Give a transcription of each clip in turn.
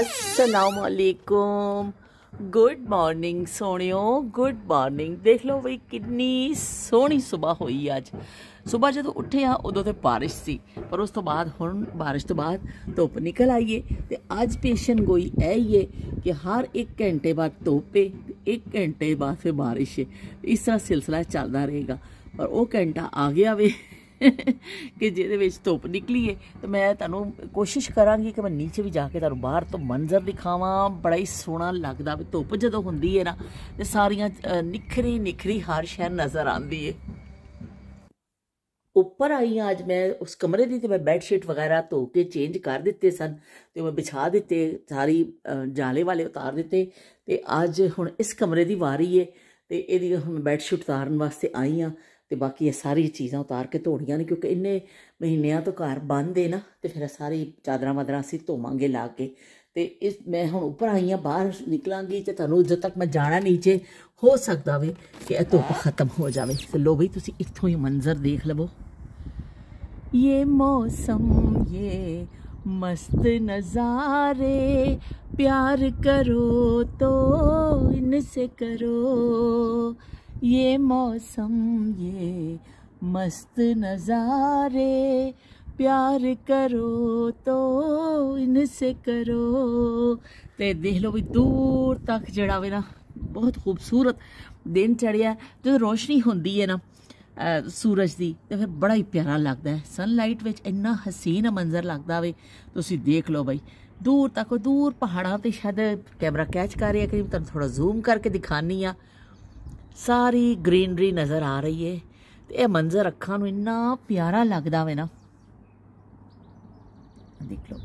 ਅਸਲਾਮੁਅਲੈਕੁਮ good morning ਸੋਹਣਿਓ good morning ਦੇਖ ਲਓ ਵੀ ਕਿੰਨੀ ਸੋਹਣੀ ਸਵੇਰ ਹੋਈ ਅੱਜ ਸਵੇਰ ਜਦੋਂ ਉੱਠੇ ਆ ਉਦੋਂ ਤੇ بارش ਸੀ ਪਰ ਉਸ ਤੋਂ ਬਾਅਦ ਹੁਣ بارش ਤੋਂ ਬਾਅਦ ਧੁੱਪ ਨਿਕਲ ਆਈ ਏ ਤੇ ਅੱਜ ਪੇਸ਼ਨ ਗੋਈ ਐ ਏ ਕਿ ਹਰ 1 ਘੰਟੇ ਬਾਅਦ ਧੁੱਪ ਏ 1 ਘੰਟੇ ਬਾਅਦ ਫੇ بارش ਏ ਇਸ ਤਰ੍ਹਾਂ ਸਿਲਸਿਲਾ ਚੱਲਦਾ ਰਹੇਗਾ ਪਰ ਉਹ ਘੰਟਾ ਆ ਗਿਆ ਵੇ ਕਿ ਜਿਹਦੇ ਵਿੱਚ ਧੁੱਪ ਨਿਕਲੀ ਏ ਤੇ ਮੈਂ ਤੁਹਾਨੂੰ ਕੋਸ਼ਿਸ਼ ਕਰਾਂਗੀ ਕਿ ਮੈਂ نیچے ਵੀ ਜਾ ਕੇ ਤੁਹਾਨੂੰ ਬਾਹਰ ਤੋਂ ਮੰਜ਼ਰ ਦਿਖਾਵਾਂ ਬੜਾ ਹੀ ਸੋਹਣਾ ਲੱਗਦਾ ਵੀ ਧੁੱਪ ਜਦੋਂ ਹੁੰਦੀ ਏ ਨਾ ਤੇ ਸਾਰੀਆਂ ਨਿਖਰੀ ਨਿਖਰੀ ਹਰ ਸ਼ੈ ਨਜ਼ਰ ਆਉਂਦੀ ਏ ਉੱਪਰ ਆਈ ਅੱਜ ਮੈਂ ਉਸ ਕਮਰੇ ਦੀ ਤੇ ਮੈਂ ਬੈੱਡ ਸ਼ੀਟ ਵਗੈਰਾ ਧੋ ਕੇ ਚੇਂਜ ਕਰ ਦਿੱਤੇ ਸਨ ਤੇ ਮੈਂ ਵਿਛਾ ਦਿੱਤੇ ਸਾਰੀ ਜਾਲੇ ਵਾਲੇ ਉਤਾਰ ਦਿੱਤੇ ਤੇ ਅੱਜ ਹੁਣ ਇਸ ਕਮਰੇ ਦੀ ਵਾਰੀ ਏ ਤੇ ਇਹਦੀ ਹੁਣ ਬੈੱਡ ਸ਼ੀਟ ਉਤਾਰਨ ਵਾਸਤੇ ਆਈ ਆ ਤੇ ਬਾਕੀ ਇਹ ਸਾਰੀ ਚੀਜ਼ਾਂ ਉਤਾਰ ਕੇ ਧੋਣੀਆਂ ਨੇ ਕਿਉਂਕਿ ਇੰਨੇ ਮਹੀਨਿਆਂ ਤੋਂ ਘਰ ਬੰਦ ਹੈ ਨਾ ਤੇ ਫਿਰ ਸਾਰੀ ਚਾਦਰਾਂ ਮਦਰਾਂ ਅਸੀਂ ਧੋਵਾਂਗੇ ਲਾ ਕੇ ਤੇ ਇਸ ਮੈਂ ਹੁਣ ਉੱਪਰ ਆਈ ਆ ਬਾਹਰ ਨਿਕਲਾਂਗੀ ਤੇ ਤੁਹਾਨੂੰ ਜਦ ਤੱਕ ਮੈਂ ਜਾਣਾ ਨੀਚੇ ਹੋ ਸਕਦਾ ਵੇ ਕਿ ਇਹ ਧੁੱਪ ਖਤਮ ਹੋ ਜਾਵੇ ਤੇ ਲੋ ਬਈ ਤੁਸੀਂ ਇੱਥੋਂ ਹੀ ਮੰਜ਼ਰ ਦੇਖ ਲਵੋ ਇਹ ਮੌਸਮ ਇਹ ਮਸਤ ਨਜ਼ਾਰੇ ਪਿਆਰ ਕਰੋ ਤੋ ਇਨਸੇ ਕਰੋ ये मौसम ये मस्त नज़ारे ਪਿਆਰ ਕਰੋ ਤੋ ਇਨਸੇ ਕਰੋ ਤੇ ਦੇਖ ਲਓ ਵੀ ਦੂਰ ਤੱਕ ਜਿਹੜਾ ਵੇ ਨਾ ਬਹੁਤ ਖੂਬਸੂਰਤ ਦਿਨ ਚੜਿਆ ਜਦੋਂ ਰੋਸ਼ਨੀ ਹੁੰਦੀ ਹੈ ਨਾ ਸੂਰਜ ਦੀ ਤੇ ਫਿਰ ਬੜਾ ਹੀ ਪਿਆਰਾ ਲੱਗਦਾ ਹੈ ਸਨਲਾਈਟ ਵਿੱਚ ਇੰਨਾ ਹਸੀਨ ਮੰਜ਼ਰ ਲੱਗਦਾ ਵੇ ਤੁਸੀਂ ਦੇਖ ਲਓ ਬਈ ਦੂਰ ਤੱਕ ਦੂਰ ਪਹਾੜਾਂ ਤੇ ਸ਼ਾਇਦ ਕੈਮਰਾ ਕੈਚ ਕਰ ਰਿਹਾ ਕਿ ਤੁਹਾਨੂੰ ਥੋੜਾ ਜ਼ੂਮ ਕਰਕੇ ਦਿਖਾਨੀ ਆ ਸਾਰੀ ਗ੍ਰੀਨਰੀ ਨਜ਼ਰ ਆ ਰਹੀ ਏ ਤੇ ਇਹ ਮੰਜ਼ਰ ਅੱਖਾਂ ਨੂੰ ਇੰਨਾ ਪਿਆਰਾ ਲੱਗਦਾ ਵੇ ਨਾ ਦੇਖ ਲਓ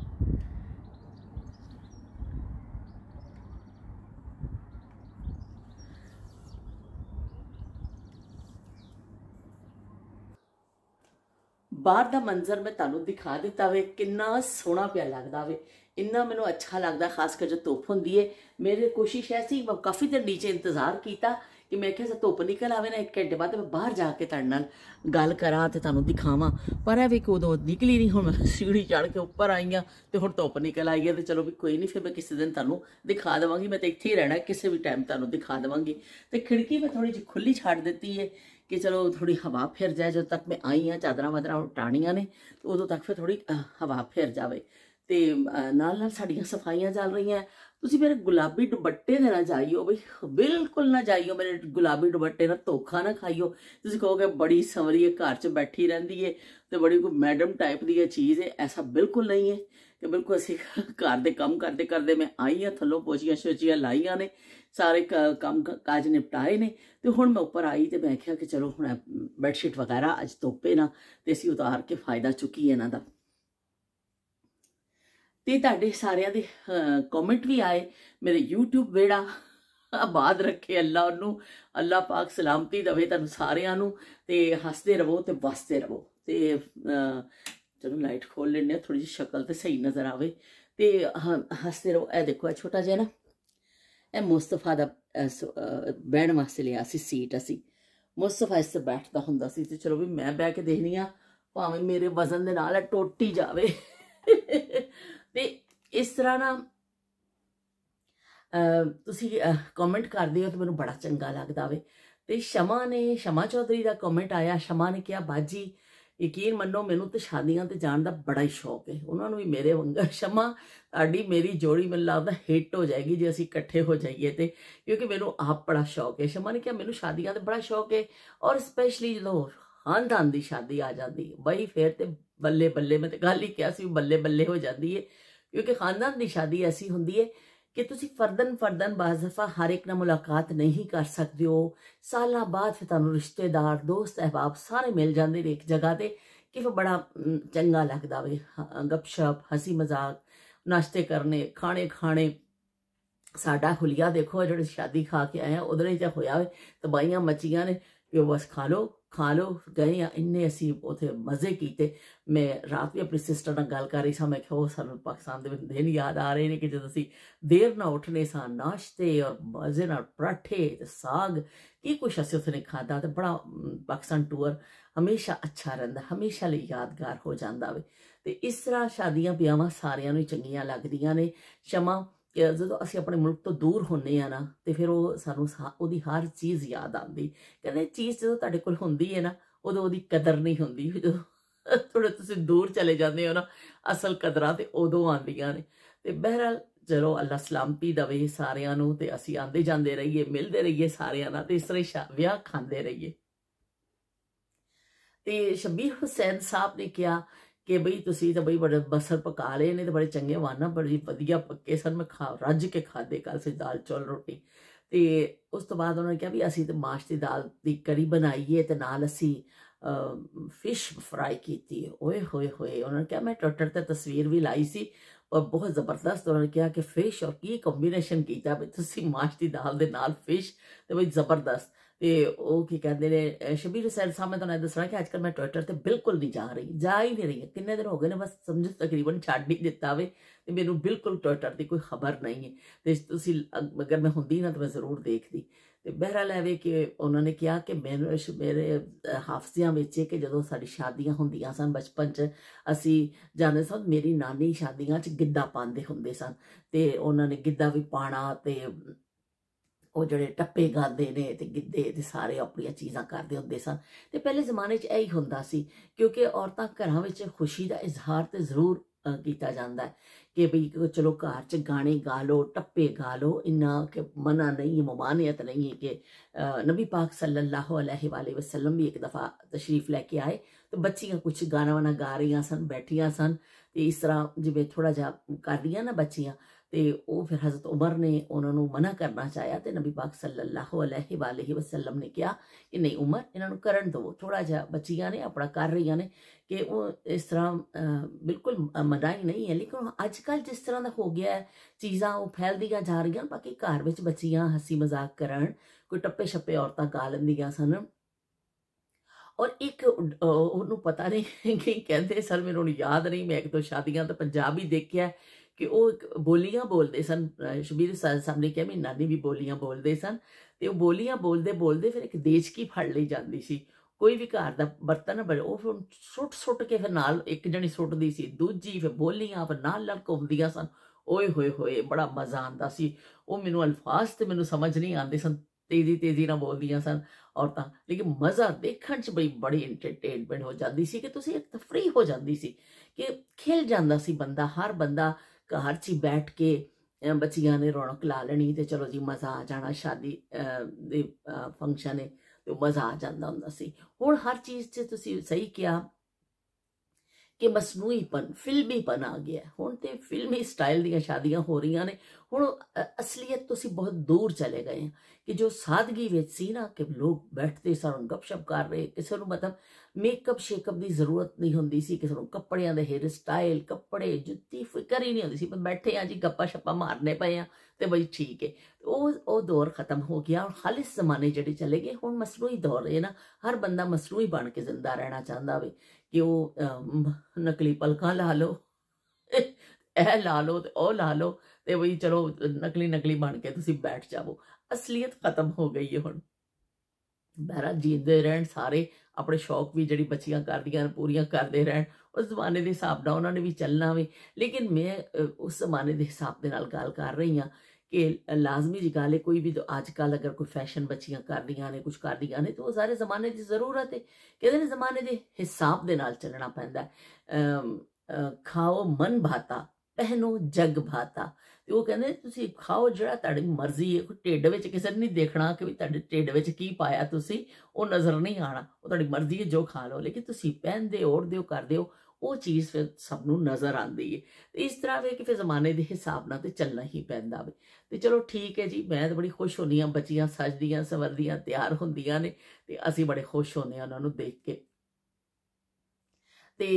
ਬਾਹਰ ਦਾ ਮੰਜ਼ਰ ਮੈਂ ਤੁਹਾਨੂੰ ਦਿਖਾ ਦਿੱਤਾ ਵੇ ਕਿੰਨਾ ਸੋਹਣਾ ਪਿਆ ਲੱਗਦਾ ਵੇ ਇੰਨਾ ਮੈਨੂੰ ਅੱਛਾ ਲੱਗਦਾ ਖਾਸ ਕਰ ਜੋ ਧੁੱਪ ਹੁੰਦੀ ਏ ਮੇਰੇ ਕੋਸ਼ਿਸ਼ ਐ ਸੀ ਮੈਂ ਕਾਫੀ ਦਿਨ ਨੀਚੇ ਇੰਤਜ਼ਾਰ ਕੀਤਾ ਕਿ ਮੈਂ ਕਿਹਾ ਜੇ ਧੁੱਪ ਨਿਕਲ ਆਵੇ ਨਾ 1 ਘੰਟੇ ਬਾਅਦ ਮੈਂ ਬਾਹਰ ਜਾ ਕੇ ਤੁਹਾਡੇ ਨਾਲ ਗੱਲ ਕਰਾਂ ਤੇ ਤੁਹਾਨੂੰ ਦਿਖਾਵਾਂ ਪਰ ਇਹ ਵੀ ਕੋਦੋਂ ਨਿਕਲੀ ਨਹੀਂ ਹੁਣ ਸੀੜੀ ਚੜ ਕੇ ਉੱਪਰ ਆਈਆਂ ਤੇ ਹੁਣ ਧੁੱਪ ਨਿਕਲ ਆਈ ਹੈ ਤੇ ਚਲੋ ਵੀ ਕੋਈ ਨਹੀਂ ਫਿਰ ਮੈਂ ਕਿਸੇ ਦਿਨ ਤੁਹਾਨੂੰ ਦਿਖਾ ਦਵਾਂਗੀ ਮੈਂ ਤੇ ਇੱਥੇ ਹੀ ਰਹਿਣਾ ਕਿਸੇ ਵੀ ਟਾਈਮ ਤੁਹਾਨੂੰ ਦਿਖਾ ਦਵਾਂਗੀ ਤੇ ਖਿੜਕੀ ਮੈਂ ਥੋੜੀ ਜਿਹੀ ਖੁੱਲੀ ਛੱਡ ਦਿੱਤੀ ਹੈ ਕਿ ਚਲੋ ਥੋੜੀ ਹਵਾ ਫਿਰ ਜਾਏ ਜਦੋਂ ਤੱਕ ਮੈਂ ਆਈ ਹਾਂ ਚਾਦਰਾਂ ਵਦਰਾਂ ਉਟਾਣੀਆਂ ਨੇ ਉਦੋਂ ਤੱਕ ਫਿਰ ਥੋੜੀ ਹਵਾ ਫਿਰ ਜਾਵੇ ਤੇ ਨਾਲ ਨਾਲ ਸਾਡੀਆਂ ਸਫਾਈਆਂ ਚੱਲ ਰਹੀਆਂ ਤੁਸੀਂ ਮੇਰੇ ਗੁਲਾਬੀ ਦੁਪੱਟੇ ਦੇ ਨਾਲ ਜਾਈਓ ਬਈ ਬਿਲਕੁਲ ਨਾ ਜਾਈਓ ਮੇਰੇ ਗੁਲਾਬੀ ਦੁਪੱਟੇ ਨਾਲ ਧੋਖਾ ਨਾ ਖਾਈਓ ਤੁਸੀਂ ਕਹੋਗੇ ਬੜੀ ਸੰਵਰੀ ਇਹ ਘਰ 'ਚ ਬੈਠੀ ਰਹਿੰਦੀ ਏ ਤੇ ਬੜੀ ਕੋਈ ਮੈਡਮ ਟਾਈਪ ਦੀ ਇਹ ਚੀਜ਼ ਏ ਐਸਾ ਬਿਲਕੁਲ ਨਹੀਂ ਏ ਕਿ ਬਿਲਕੁਲ ਅਸੀਂ ਘਰ ਦੇ ਕੰਮ ਕਰਦੇ ਕਰਦੇ ਮੈਂ ਆਈ ਆ ਥੱਲੋਂ ਪੋਚੀਆਂ ਸ਼ੋਚੀਆਂ ਲਾਈਆਂ ਨੇ ਸਾਰੇ ਕੰਮ ਕਾਜ ਨਿਪਟਾਏ ਨੇ ਤੇ ਹੁਣ ਮੈਂ ਉੱਪਰ ਆਈ ਤੇ ਮੈਂ ਕਿਹਾ ਕਿ ਚਲੋ ਹੁਣ ਬੈੱਡ ਸ਼ੀਟ ਵਗੈਰਾ ਅੱਜ ਧੋਪੇ ਨਾ ਤੇ ਅਸੀਂ ਉਤਾਰ ਕੇ ਫਾਇਦਾ ਚੁੱਕੀ ਇਹਨਾਂ ਦਾ ਤੇ ਤੁਹਾਡੇ ਸਾਰਿਆਂ ਦੇ ਕਮੈਂਟ ਵੀ ਆਏ ਮੇਰੇ YouTube ਵੇੜਾ ਆਬਾਦ ਰੱਖੇ ਅੱਲਾ ਉਹਨੂੰ ਅੱਲਾ ਪਾਕ ਸਲਾਮਤੀ ਦੇਵੇ ਤੁਹਾਨੂੰ ਸਾਰਿਆਂ ਨੂੰ ਤੇ ਹੱਸਦੇ ਰਹੋ ਤੇ ਵਸਦੇ ਰਹੋ ਤੇ ਚਲੋ ਲਾਈਟ ਖੋਲ ਲੈਣੇ ਥੋੜੀ ਜਿਹੀ ਸ਼ਕਲ ਤੇ ਸਹੀ ਨਜ਼ਰ ਆਵੇ ਤੇ ਹੱਸਦੇ ਰਹੋ ਇਹ ਦੇਖੋ ਇਹ ਛੋਟਾ ਜਿਹਾ ਨਾ ਇਹ ਮੁਸਤਫਾ ਦਾ ਬੈਣ ਵਾਸਤੇ ਲਿਆ ਸੀ ਸੀਟ ਅਸੀਂ ਮੁਸਤਫਾ ਇਸ ਤੇ ਬੈਠਦਾ ਹੁੰਦਾ ਸੀ ਤੇ ਚਲੋ ਵੀ ਮੈਂ ਬੈ ਕੇ ਦੇਖਨੀ ਆ ਭਾਵੇਂ ਮੇਰੇ ਵਜ਼ਨ ਦੇ ਨਾਲ ਟੋਟੀ ਜਾਵੇ ਤੇ ਇਸ ਤਰ੍ਹਾਂ ਨਾ ਤੁਸੀਂ ਕਮੈਂਟ ਕਰਦੇ ਹੋ ਤੇ ਮੈਨੂੰ ਬੜਾ ਚੰਗਾ ਲੱਗਦਾ ਵੇ ਤੇ ਸ਼ਮਾ ਨੇ ਸ਼ਮਾ ਚੌਧਰੀ ਦਾ ਕਮੈਂਟ ਆਇਆ ਸ਼ਮਾ ਨੇ ਕਿਹਾ ਬਾਜੀ ਯਕੀਨ ਮੰਨੋ ਮੈਨੂੰ ਤੇ ਸ਼ਾਦੀਆਂ ਤੇ ਜਾਣ ਦਾ ਬੜਾ ਹੀ ਸ਼ੌਕ ਹੈ ਉਹਨਾਂ ਨੂੰ ਵੀ ਮੇਰੇ ਵਾਂਗਾ ਸ਼ਮਾ ਤੁਹਾਡੀ ਮੇਰੀ ਜੋੜੀ ਮੈਨੂੰ ਲੱਗਦਾ ਹਿੱਟ ਹੋ ਜਾਏਗੀ ਜੇ ਅਸੀਂ ਇਕੱਠੇ ਹੋ ਜਾਈਏ ਤੇ ਕਿਉਂਕਿ ਮੈਨੂੰ ਆਪ ਬੜਾ ਸ਼ੌਕ ਹੈ ਸ਼ਮਾ ਨੇ ਕਿਹਾ ਮੈਨੂੰ ਸ਼ਾਦੀਆਂ ਤੇ ਬੜਾ ਸ਼ੌਕ ਹੈ ਔਰ ਸਪੈਸ਼ਲੀ ਜਦੋਂ ਖਾਨਦਾਨ ਦੀ ਸ਼ਾਦੀ ਆ ਜਾਂਦੀ ਹੈ ਬਈ ਫੇਰ ਤੇ ਬੱਲੇ ਬੱਲੇ ਮੈਂ ਤੇ ਗੱਲ ਹੀ ਕਿਹਾ ਸੀ ਬੱਲੇ ਬੱਲੇ ਹੋ ਜਾਂਦੀ ਹੈ ਕਿਉਂਕਿ ਖਾਨਦਾਨ ਦੀ ਸ਼ਾਦੀ ਐਸੀ ਹੁੰਦੀ ਹੈ ਕਿ ਤੁਸੀਂ ਫਰਦਨ ਫਰਦਨ ਬਾਜ਼ਫਾ ਹਰ ਇੱਕ ਨਾਲ ਮੁਲਾਕਾਤ ਨਹੀਂ ਕਰ ਸਕਦੇ ਹੋ ਸਾਲਾਂ ਬਾਅਦ ਫਿਰ ਤੁਹਾਨੂੰ ਰਿਸ਼ਤੇਦਾਰ ਦੋਸਤ ਅਹਿਬਾਬ ਸਾਰੇ ਮਿਲ ਜਾਂਦੇ ਨੇ ਇੱਕ ਜਗ੍ਹਾ ਤੇ ਕਿ ਫਿਰ ਬੜਾ ਚੰਗਾ ਲੱਗਦਾ ਵੇ ਗੱਪਸ਼ਪ ਹਸੀ ਮਜ਼ਾਕ ਨਾਸ਼ਤੇ ਕਰਨੇ ਖਾਣੇ ਖਾਣੇ ਸਾਡਾ ਹੁਲੀਆ ਦੇਖੋ ਜਿਹੜੇ ਸ਼ਾਦੀ ਖਾ ਕੇ ਆਏ ਆ ਉਧਰੇ ਜਾਂ ਹੋਇਆ ਵੇ ਤਬਾਈਆਂ ਮਚੀਆਂ ਨੇ ਕਿ ਬਸ ਖਾ ਲੋ ਖਾ ਲੋ ਗਏ ਆ ਇੰਨੇ ਅਸੀਂ ਉਥੇ ਮਜ਼ੇ ਕੀਤੇ ਮੈਂ ਰਾਤ ਵੀ ਆਪਣੀ ਸਿਸਟਰ ਨਾਲ ਗੱਲ ਕਰ ਰਹੀ ਸਾਂ ਮੈਂ ਕਿਹਾ ਉਹ ਸਾਨੂੰ ਪਾਕਿਸਤਾਨ ਦੇ ਦਿਨ ਯਾਦ ਆ ਰਹੇ ਨੇ ਕਿ ਜਦੋਂ ਅਸੀਂ ਦੇਰ ਨਾਲ ਉੱਠਨੇ ਸਾਂ ਨਾਸ਼ਤੇ ਔਰ ਮਜ਼ੇ ਨਾਲ ਪਰਾਠੇ ਤੇ ਸਾਗ ਕੀ ਕੁਛ ਅਸੀਂ ਉਥੇ ਖਾਦਾ ਤੇ ਬੜਾ ਪਾਕਿਸਤਾਨ ਟੂਰ ਹਮੇਸ਼ਾ ਅੱਛਾ ਰਹਿੰਦਾ ਹਮੇਸ਼ਾ ਲਈ ਯਾਦਗਾਰ ਹੋ ਜਾਂਦਾ ਵੇ ਤੇ ਇਸ ਤਰ੍ਹਾਂ ਸ਼ਾਦੀਆਂ ਵਿਆਹਾਂ ਸਾਰਿਆਂ ਨੂੰ ਚੰਗੀਆਂ ਲੱਗਦੀਆਂ ਨੇ ਸ਼ਮਾ ਜਦੋਂ ਅਸੀਂ ਆਪਣੇ ਮੁਲਕ ਤੋਂ ਦੂਰ ਹੁੰਨੇ ਆ ਨਾ ਤੇ ਫਿਰ ਉਹ ਸਾਨੂੰ ਉਹਦੀ ਹਰ ਚੀਜ਼ ਯਾਦ ਆਉਂਦੀ ਕਹਿੰਦੇ ਚੀਜ਼ ਜਦੋਂ ਤੁਹਾਡੇ ਕੋਲ ਹੁੰਦੀ ਹੈ ਨਾ ਉਦੋਂ ਉਹਦੀ ਕਦਰ ਨਹੀਂ ਹੁੰਦੀ ਜਦੋਂ ਥੋੜੇ ਤੁਸੀਂ ਦੂਰ ਚਲੇ ਜਾਂਦੇ ਹੋ ਨਾ ਅਸਲ ਕਦਰਾਂ ਤੇ ਉਦੋਂ ਆਉਂਦੀਆਂ ਨੇ ਤੇ ਬਹਿਰਲ ਚਲੋ ਅੱਲਾ ਸਲਾਮਤੀ ਦਵੇ ਸਾਰਿਆਂ ਨੂੰ ਤੇ ਅਸੀਂ ਆਂਦੇ ਜਾਂਦੇ ਰਹੀਏ ਮਿਲਦੇ ਰਹੀਏ ਸਾਰਿਆਂ ਨਾਲ ਤੇ ਇਸ ਤਰ੍ਹਾਂ ਵਿਆਹ ਖਾਂਦੇ ਰਹੀਏ ਤੇ ਸ਼ਬੀਰ ਹੁਸੈਨ ਸਾਹਿਬ ਨੇ ਕਿਹਾ ਕਿ ਬਈ ਤੁਸੀਂ ਤਾਂ ਬਈ ਬੜੇ ਬਸਰ ਪਕਾ ਲਏ ਨੇ ਤੇ ਬੜੇ ਚੰਗੇ ਵਾਨਾ ਬੜੀ ਵਧੀਆ ਪੱਕੇ ਸਨ ਮੈਂ ਖਾ ਰੱਜ ਕੇ ਖਾਦੇ ਕੱਲ ਸੇ ਦਾਲ ਚੌਲ ਰੋਟੀ ਤੇ ਉਸ ਤੋਂ ਬਾਅਦ ਉਹਨਾਂ ਨੇ ਕਿਹਾ ਵੀ ਅਸੀਂ ਤੇ ਮਾਸ਼ ਦੀ ਦਾਲ ਦੀ ਕਰੀ ਬਣਾਈਏ ਤੇ ਨਾਲ ਅਸੀਂ ਫਿਸ਼ ਫਰਾਈ ਕੀਤੀ ਓਏ ਹੋਏ ਹੋਏ ਉਹਨਾਂ ਨੇ ਕਿਹਾ ਮੈਂ ਟਟਰ ਤੇ ਤਸਵੀਰ ਵੀ ਲਾਈ ਸੀ ਔਰ ਬਹੁਤ ਜ਼ਬਰਦਸਤ ਉਹਨਾਂ ਨੇ ਕਿਹਾ ਕਿ ਫਿਸ਼ ਔਰ ਕੀ ਕੰਬੀਨੇਸ਼ਨ ਕੀਤਾ ਵੀ ਤੁਸੀਂ ਮਾਸ਼ ਦੀ ਦਾਲ ਦੇ ਨਾਲ ਫਿਸ਼ ਤੇ ਬਈ ਜ਼ਬਰਦਸਤ ਤੇ ਉਹ ਕੀ ਕਹਿੰਦੇ ਨੇ ਸ਼ਬੀਰ ਸਾਹਮਣੇ ਤੋਂ ਨਾ ਦੱਸਣਾ ਕਿ ਅੱਜਕੱਲ ਮੈਂ ਟਵਿੱਟਰ ਤੇ ਬਿਲਕੁਲ ਨਹੀਂ ਜਾ ਰਹੀ ਜਾ ਹੀ ਨਹੀਂ ਰਹੀ ਕਿੰਨੇ ਦਿਨ ਹੋ ਗਏ ਨੇ ਬਸ ਸਮਝ ਤਕਰੀਬਨ ਛੱਡ ਹੀ ਦਿੱਤਾ ਵੇ ਤੇ ਮੈਨੂੰ ਬਿਲਕੁਲ ਟਵਿੱਟਰ ਦੀ ਕੋਈ ਖਬਰ ਨਹੀਂ ਹੈ ਤੇ ਤੁਸੀਂ ਅਗਰ ਮੈਂ ਹੁੰਦੀ ਨਾ ਤਾਂ ਮੈਂ ਜ਼ਰੂਰ ਦੇਖਦੀ ਤੇ ਬਹਿਰਾਲ ਐਵੇਂ ਕਿ ਉਹਨਾਂ ਨੇ ਕਿਹਾ ਕਿ ਮੈਨੂੰ ਮੇਰੇ ਹਾਫਜ਼ਿਆਂ ਵਿੱਚ ਕਿ ਜਦੋਂ ਸਾਡੀ ਸ਼ਾਦੀਆਂ ਹੁੰਦੀਆਂ ਸਨ ਬਚਪਨ 'ਚ ਅਸੀਂ ਜਾਂਦੇ ਸਨ ਮੇਰੀ ਨਾਨੀ ਸ਼ਾਦੀਆਂ 'ਚ ਗਿੱਧਾ ਪਾਉਂਦੇ ਹੁੰਦੇ ਸਨ ਤੇ ਉਹਨਾਂ ਨੇ ਗਿੱਧਾ ਵੀ ਪਾਣਾ ਤੇ وہ جی ٹپے گا گدھے تو سارے اپنی چیزاں کرتے ہوتے سن تو پہلے زمانے سے یہی ہوں کیونکہ عورتیں گھروں میں خوشی کا اظہار تو ضرور کیا جاتا ہے کہ بھائی چلو گھر چانے گا لو ٹپے گا لو اعن نہیں ممانعت نہیں کہ نبی پاک صلی اللہ علیہ وسلم بھی ایک دفعہ تشریف لے کے آئے ਤੇ ਬੱਚੀਆਂ ਕੁਝ ਗਾਣਾ ਵਾਣਾ ਗਾ ਰਹੀਆਂ ਸਨ ਬੈਠੀਆਂ ਸਨ ਤੇ ਇਸ ਤਰ੍ਹਾਂ ਜਿਵੇਂ ਥੋੜਾ ਜਿਹਾ ਕਰਦੀਆਂ ਨਾ ਬੱਚੀਆਂ ਤੇ ਉਹ ਫਿਰ حضرت ਉਮਰ ਨੇ ਉਹਨਾਂ ਨੂੰ ਮਨਾ ਕਰਨਾ ਚਾਹਿਆ ਤੇ ਨਬੀ ਪਾਕ ਸੱਲੱਲਾਹੁ ਅਲੈਹਿ ਵਾਲਹਿ ਵਸੱਲਮ ਨੇ ਕਿਹਾ ਕਿ ਨਹੀਂ ਉਮਰ ਇਹਨਾਂ ਨੂੰ ਕਰਨ ਦਿਓ ਥੋੜਾ ਜਿਹਾ ਬੱਚੀਆਂ ਨੇ ਆਪਣਾ ਕਰ ਰਹੀਆਂ ਨੇ ਕਿ ਉਹ ਇਸ ਤਰ੍ਹਾਂ ਬਿਲਕੁਲ ਮਦਾਈ ਨਹੀਂ ਹੈ ਲੇਕਿਨ ਅੱਜ ਕੱਲ ਜਿਸ ਤਰ੍ਹਾਂ ਦਾ ਹੋ ਗਿਆ ਹੈ ਚੀਜ਼ਾਂ ਉਹ ਫੈਲਦੀਆਂ ਜਾ ਰਹੀਆਂ ਬਾਕੀ ਘਰ ਵਿੱਚ ਬੱਚੀਆਂ ਹਸੀ ਮਜ਼ਾਕ ਕਰਨ ਕੋਈ ਟੱਪੇ ਛੱਪੇ ਔਰਤਾਂ ਗਾਲ ਲੰਦੀਆਂ ਸਨ ਔਰ ਇੱਕ ਉਹਨੂੰ ਪਤਾ ਨਹੀਂ ਕਿ ਕਹਿੰਦੇ ਸਰ ਮੈਨੂੰ ਯਾਦ ਨਹੀਂ ਮੈਂ ਇੱਕ ਦੋ ਸ਼ਾਦੀਆਂ ਤਾਂ ਪੰਜਾਬੀ ਦੇਖਿਆ ਕਿ ਉਹ ਬੋਲੀਆਂ ਬੋਲਦੇ ਸਨ ਸ਼ਬੀਰ ਸਾਹਮਣੇ ਕਿਹਾ ਮੈਂ ਨਾਨੀ ਵੀ ਬੋਲੀਆਂ ਬੋਲਦੇ ਸਨ ਤੇ ਉਹ ਬੋਲੀਆਂ ਬੋਲਦੇ ਬੋਲਦੇ ਫਿਰ ਇੱਕ ਦੇਸ਼ ਕੀ ਫੜ ਲਈ ਜਾਂਦੀ ਸੀ ਕੋਈ ਵੀ ਘਰ ਦਾ ਬਰਤਨ ਬੜੇ ਉਹ ਫਿਰ ਸੁੱਟ ਸੁੱਟ ਕੇ ਫਿਰ ਨਾਲ ਇੱਕ ਜਣੀ ਸੁੱਟਦੀ ਸੀ ਦੂਜੀ ਫਿਰ ਬੋਲੀਆਂ ਫਿਰ ਨਾਲ ਲੜਕਉਂਦੀਆਂ ਸਨ ਓਏ ਹੋਏ ਹੋਏ ਬੜਾ ਮਜ਼ਾ ਆਂਦਾ ਸੀ ਉਹ ਮੈਨੂੰ ਅਲਫਾਜ਼ ਤੇ ਮੈਨੂੰ ਸਮਝ ਨਹੀਂ ਆਉਂਦੇ ਸਨ ਤੇਜ਼ੀ ਤੇਜ਼ੀ ਨਾਲ ਬੋਲਦੀਆਂ ਸਨ ਔਰਤਾਂ ਲੇਕਿਨ ਮਜ਼ਾ ਦੇਖਣ 'ਚ ਬਈ ਬੜੀ ਐਂਟਰਟੇਨਮੈਂਟ ਹੋ ਜਾਂਦੀ ਸੀ ਕਿ ਤੁਸੀਂ ਇੱਕ ਤਫਰੀ ਹੋ ਜਾਂਦੀ ਸੀ ਕਿ ਖੇਲ ਜਾਂਦਾ ਸੀ ਬੰਦਾ ਹਰ ਬੰਦਾ ਘਰ 'ਚ ਬੈਠ ਕੇ ਬੱਚੀਆਂ ਨੇ ਰੌਣਕ ਲਾ ਲੈਣੀ ਤੇ ਚਲੋ ਜੀ ਮਜ਼ਾ ਆ ਜਾਣਾ ਸ਼ਾਦੀ ਦੇ ਫੰਕਸ਼ਨ ਹੈ ਤੇ ਮਜ਼ਾ ਆ ਜਾਂਦਾ ਹੁੰਦਾ ਸੀ ਹੁਣ ਹਰ ਚੀਜ਼ 'ਚ ਤੁਸੀਂ ਸਹੀ ਕਿਹਾ ਕਿ ਮਸਨੂਈਪਨ ਫਿਲਮੀਪਨ ਆ ਗਿਆ ਹੁਣ ਤੇ ਫਿਲਮੀ ਸਟਾਈਲ ਦੀਆਂ ਸ਼ਾਦੀਆਂ ਹੋ ਰਹੀਆਂ ਨੇ ਹੁਣ ਅਸਲੀਅਤ ਤੁਸੀਂ ਬਹੁਤ ਦੂਰ ਚਲੇ ਗਏ ਹੋ ਕਿ ਜੋ ਸਾਦਗੀ ਵਿੱਚ ਸੀ ਨਾ ਕਿ ਲੋਕ ਬੈਠਦੇ ਸਨ ਗੱਪਸ਼ਪ ਕਰ ਰਹੇ ਕਿਸੇ ਨੂੰ ਮਤਲਬ ਮੇਕਅਪ ਸ਼ੇਕਅਪ ਦੀ ਜ਼ਰੂਰਤ ਨਹੀਂ ਹੁੰਦੀ ਸੀ ਕਿਸੇ ਨੂੰ ਕੱਪੜਿਆਂ ਦੇ ਹੇਅਰ ਸਟਾਈਲ ਕੱਪੜੇ ਜੁੱਤੀ ਫਿਕਰ ਹੀ ਨਹੀਂ ਹੁੰਦੀ ਸੀ ਪਰ ਬੈਠੇ ਆ ਜੀ ਗੱਪਾ ਸ਼ੱਪਾ ਮਾਰਨੇ ਪਏ ਆ ਤੇ ਬਈ ਠੀਕ ਹੈ ਉਹ ਉਹ ਦੌਰ ਖਤਮ ਹੋ ਗਿਆ ਔਰ ਖਾਲਿਸ ਜ਼ਮਾਨੇ ਜਿਹੜੇ ਚਲੇ ਗਏ ਹੁਣ ਮਸਲੂਈ ਦੌਰ ਹੈ ਨਾ ਹਰ ਬੰਦਾ ਮਸਲੂਈ ਬਣ ਕੇ ਜ਼ਿੰਦਾ ਰਹਿਣਾ ਚਾਹੁੰਦਾ ਵੇ ਕਿ ਉਹ ਨਕਲੀ ਪਲਕਾਂ ਲਾ ਲਓ ਇਹ ਲਾ ਲਓ ਤੇ ਉਹ ਲਾ ਲਓ ਤੇ ਵਈ ਚਲੋ ਨਕਲੀ ਨਕਲੀ ਬਣ ਕੇ ਤੁਸੀਂ ਬੈਠ ਜਾਵੋ ਅਸਲੀਅਤ ਖਤਮ ਹੋ ਗਈ ਹੈ ਹੁਣ ਬਹਿਰਾ ਜੀਂਦੇ ਰਹਿਣ ਸਾਰੇ ਆਪਣੇ ਸ਼ੌਕ ਵੀ ਜਿਹੜੀ ਬੱਚੀਆਂ ਕਰਦੀਆਂ ਨੇ ਪੂਰੀਆਂ ਕਰਦੇ ਰਹਿਣ ਉਸ ਜ਼ਮਾਨੇ ਦੇ ਹਿਸਾਬ ਨਾਲ ਉਹਨਾਂ ਨੇ ਵੀ ਚੱਲਣਾ ਵੀ ਲੇਕਿਨ ਮੈਂ ਉਸ ਜ਼ਮਾਨੇ ਦੇ ਹਿਸਾਬ ਦੇ ਨਾਲ ਗੱਲ ਕਰ ਰਹੀ ਹਾਂ ਕਿ ਲਾਜ਼ਮੀ ਜੀ ਗੱਲ ਹੈ ਕੋਈ ਵੀ ਅੱਜ ਕੱਲ ਅਗਰ ਕੋਈ ਫੈਸ਼ਨ ਬੱਚੀਆਂ ਕਰਦੀਆਂ ਨੇ ਕੁਝ ਕਰਦੀਆਂ ਨੇ ਤਾਂ ਉਹ ਸਾਰੇ ਜ਼ਮਾਨੇ ਦੀ ਜ਼ਰੂਰਤ ਹੈ ਕਹਿੰਦੇ ਨੇ ਜ਼ਮਾਨੇ ਦੇ ਹਿਸਾਬ ਦੇ ਨਾਲ ਚੱਲਣਾ ਪੈਂਦਾ ਖਾਓ ਮਨ ਭਾਤਾ ਪਹਿਨੋ ਜਗ ਭਾਤਾ ਤੇ ਉਹ ਕਹਿੰਦੇ ਤੁਸੀਂ ਖਾਓ ਜਿਹੜਾ ਤੁਹਾਡੀ ਮਰਜ਼ੀ ਹੈ ਕੋਈ ਢਿੱਡ ਵਿੱਚ ਕਿਸੇ ਨੇ ਨਹੀਂ ਦੇਖਣਾ ਕਿ ਤੁਹਾਡੇ ਢਿੱਡ ਵਿੱਚ ਕੀ ਪਾਇਆ ਤੁਸੀਂ ਉਹ ਨਜ਼ਰ ਨਹੀਂ ਆਣਾ ਉਹ ਤੁਹਾਡੀ ਮਰਜ਼ੀ ਹੈ ਜੋ ਖਾ ਲਓ ਲੇਕਿਨ ਤੁਸੀਂ ਪਹਿਨਦੇ ਓੜਦੇ ਹੋ ਕਰਦੇ ਹੋ ਉਹ ਚੀਜ਼ ਫਿਰ ਸਭ ਨੂੰ ਨਜ਼ਰ ਆਉਂਦੀ ਹੈ ਇਸ ਤਰ੍ਹਾਂ ਵੇ ਕਿ ਫਿਰ ਜ਼ਮਾਨੇ ਦੇ ਹਿਸਾਬ ਨਾਲ ਤੇ ਚੱਲਣਾ ਹੀ ਪੈਂਦਾ ਵੇ ਤੇ ਚਲੋ ਠੀਕ ਹੈ ਜੀ ਮੈਂ ਤਾਂ ਬੜੀ ਖੁਸ਼ ਹੁੰਨੀ ਆ ਬੱਚੀਆਂ ਸਜਦੀਆਂ ਸਵਰਦੀਆਂ ਤਿਆਰ ਹੁੰਦੀਆਂ ਨੇ ਤੇ ਅਸੀਂ ਬੜੇ ਖੁਸ਼ ਹੁੰਨੇ ਆ ਉਹਨਾਂ ਨੂੰ ਦੇਖ ਕੇ ਤੇ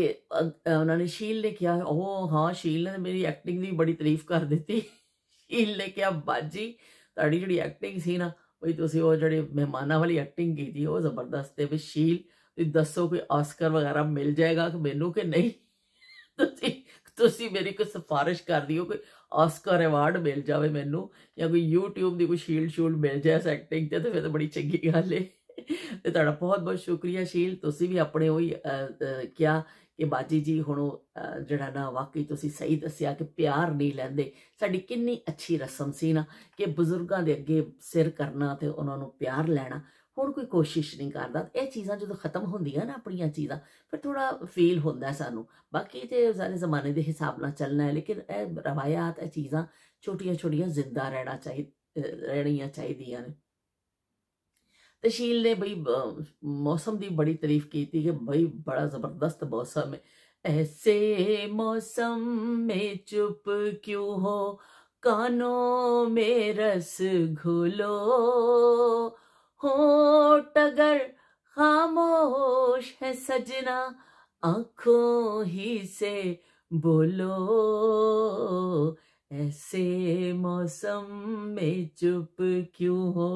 ਉਹਨਾਂ ਨੇ ਸ਼ੀਲ ਨੇ ਕਿਹਾ ਉਹ ਹਾਂ ਸ਼ੀਲ ਨੇ ਮੇਰੀ ਐਕਟਿੰਗ ਦੀ ਬੜੀ ਤਾਰੀਫ ਕਰ ਦਿੱਤੀ ਸ਼ੀਲ ਨੇ ਕਿਹਾ ਬਾਜੀ ਤੁਹਾਡੀ ਜਿਹੜੀ ਐਕਟਿੰਗ ਸੀ ਨਾ ਉਹ ਤੁਸੀਂ ਉਹ ਜਿਹੜੇ ਮਹਿਮਾਨਾਂ ਵਾਲੀ ਐਕਟਿੰਗ ਕੀਤੀ ਉਹ ਜ਼ਬਰਦਸਤ ਤੇ ਵੀ ਸ਼ੀਲ ਤੁਸੀਂ ਦੱਸੋ ਕੋਈ ਆਸਕਰ ਵਗੈਰਾ ਮਿਲ ਜਾਏਗਾ ਕਿ ਮੈਨੂੰ ਕਿ ਨਹੀਂ ਤੁਸੀਂ ਤੁਸੀਂ ਮੇਰੀ ਕੋਈ ਸਿਫਾਰਿਸ਼ ਕਰ ਦਿਓ ਕੋਈ ਆਸਕਰ ਅਵਾਰਡ ਮਿਲ ਜਾਵੇ ਮੈਨੂੰ ਜਾਂ ਕੋਈ YouTube ਦੀ ਕੋਈ ਸ਼ੀਲਡ ਸ਼ੂਲ ਮਿਲ ਜਾਏ ਐਕਟਿੰਗ ਤੇ ਫਿਰ ਤਾਂ ਬੜੀ ਚੰਗੀ ਗੱਲ ਏ ਤੇ ਤੁਹਾਡਾ ਬਹੁਤ ਬਹੁਤ ਸ਼ੁਕਰੀਆ ਸ਼ੀਲ ਤੁਸੀਂ ਵੀ ਆਪਣੇ ਹੋਈ ਕਿਹਾ ਕਿ ਬਾਜੀ ਜੀ ਹੁਣ ਜਿਹੜਾ ਨਾ ਵਾਕਈ ਤੁਸੀਂ ਸਹੀ ਦੱਸਿਆ ਕਿ ਪਿਆਰ ਨਹੀਂ ਲੈਂਦੇ ਸਾਡੀ ਕਿੰਨੀ ਅੱਛੀ ਰਸਮ ਸੀ ਨਾ ਕਿ ਬਜ਼ੁਰਗਾਂ ਦੇ ਅੱਗੇ ਸਿਰ ਕਰਨਾ ਤੇ ਉਹਨਾਂ ਨੂੰ ਪਿਆਰ ਲੈਣਾ ਹੁਣ ਕੋਈ ਕੋਸ਼ਿਸ਼ ਨਹੀਂ ਕਰਦਾ ਇਹ ਚੀਜ਼ਾਂ ਜਦੋਂ ਖਤਮ ਹੁੰਦੀਆਂ ਨਾ ਆਪਣੀਆਂ ਚੀਜ਼ਾਂ ਫਿਰ ਥੋੜਾ ਫੀਲ ਹੁੰਦਾ ਸਾਨੂੰ ਬਾਕੀ ਤੇ ਸਾਰੇ ਜ਼ਮਾਨੇ ਦੇ ਹਿਸਾਬ ਨਾਲ ਚੱਲਣਾ ਹੈ ਲੇਕਿਨ ਇਹ ਰਵਾਇਤ ਇਹ ਚੀਜ਼ਾਂ ਛੋਟੀਆਂ-ਛੋਟੀਆਂ ਜ਼ਿੰਦਾ ਰਹਿਣਾ ਚਾਹੀ ਰਹਿਣੀਆਂ ਚਾਹੀਦੀਆਂ ਨੇ ਤਸ਼ੀਲ ਨੇ ਬਈ ਮੌਸਮ ਦੀ ਬੜੀ ਤਾਰੀਫ ਕੀਤੀ ਕਿ ਬਈ ਬੜਾ ਜ਼ਬਰਦਸਤ ਮੌਸਮ ਹੈ ਐਸੇ ਮੌਸਮ ਮੇ ਚੁੱਪ ਕਿਉਂ ਹੋ ਕਾਨੋ ਮੇ ਰਸ ਘੁਲੋ ਹੋਟ अगर ਖਾਮੋਸ਼ ਹੈ सजना ਅੱਖੋਂ ਹੀ ਸੇ बोलो ਐਸੇ ਮੌਸਮ ਮੇ ਚੁੱਪ ਕਿਉਂ ਹੋ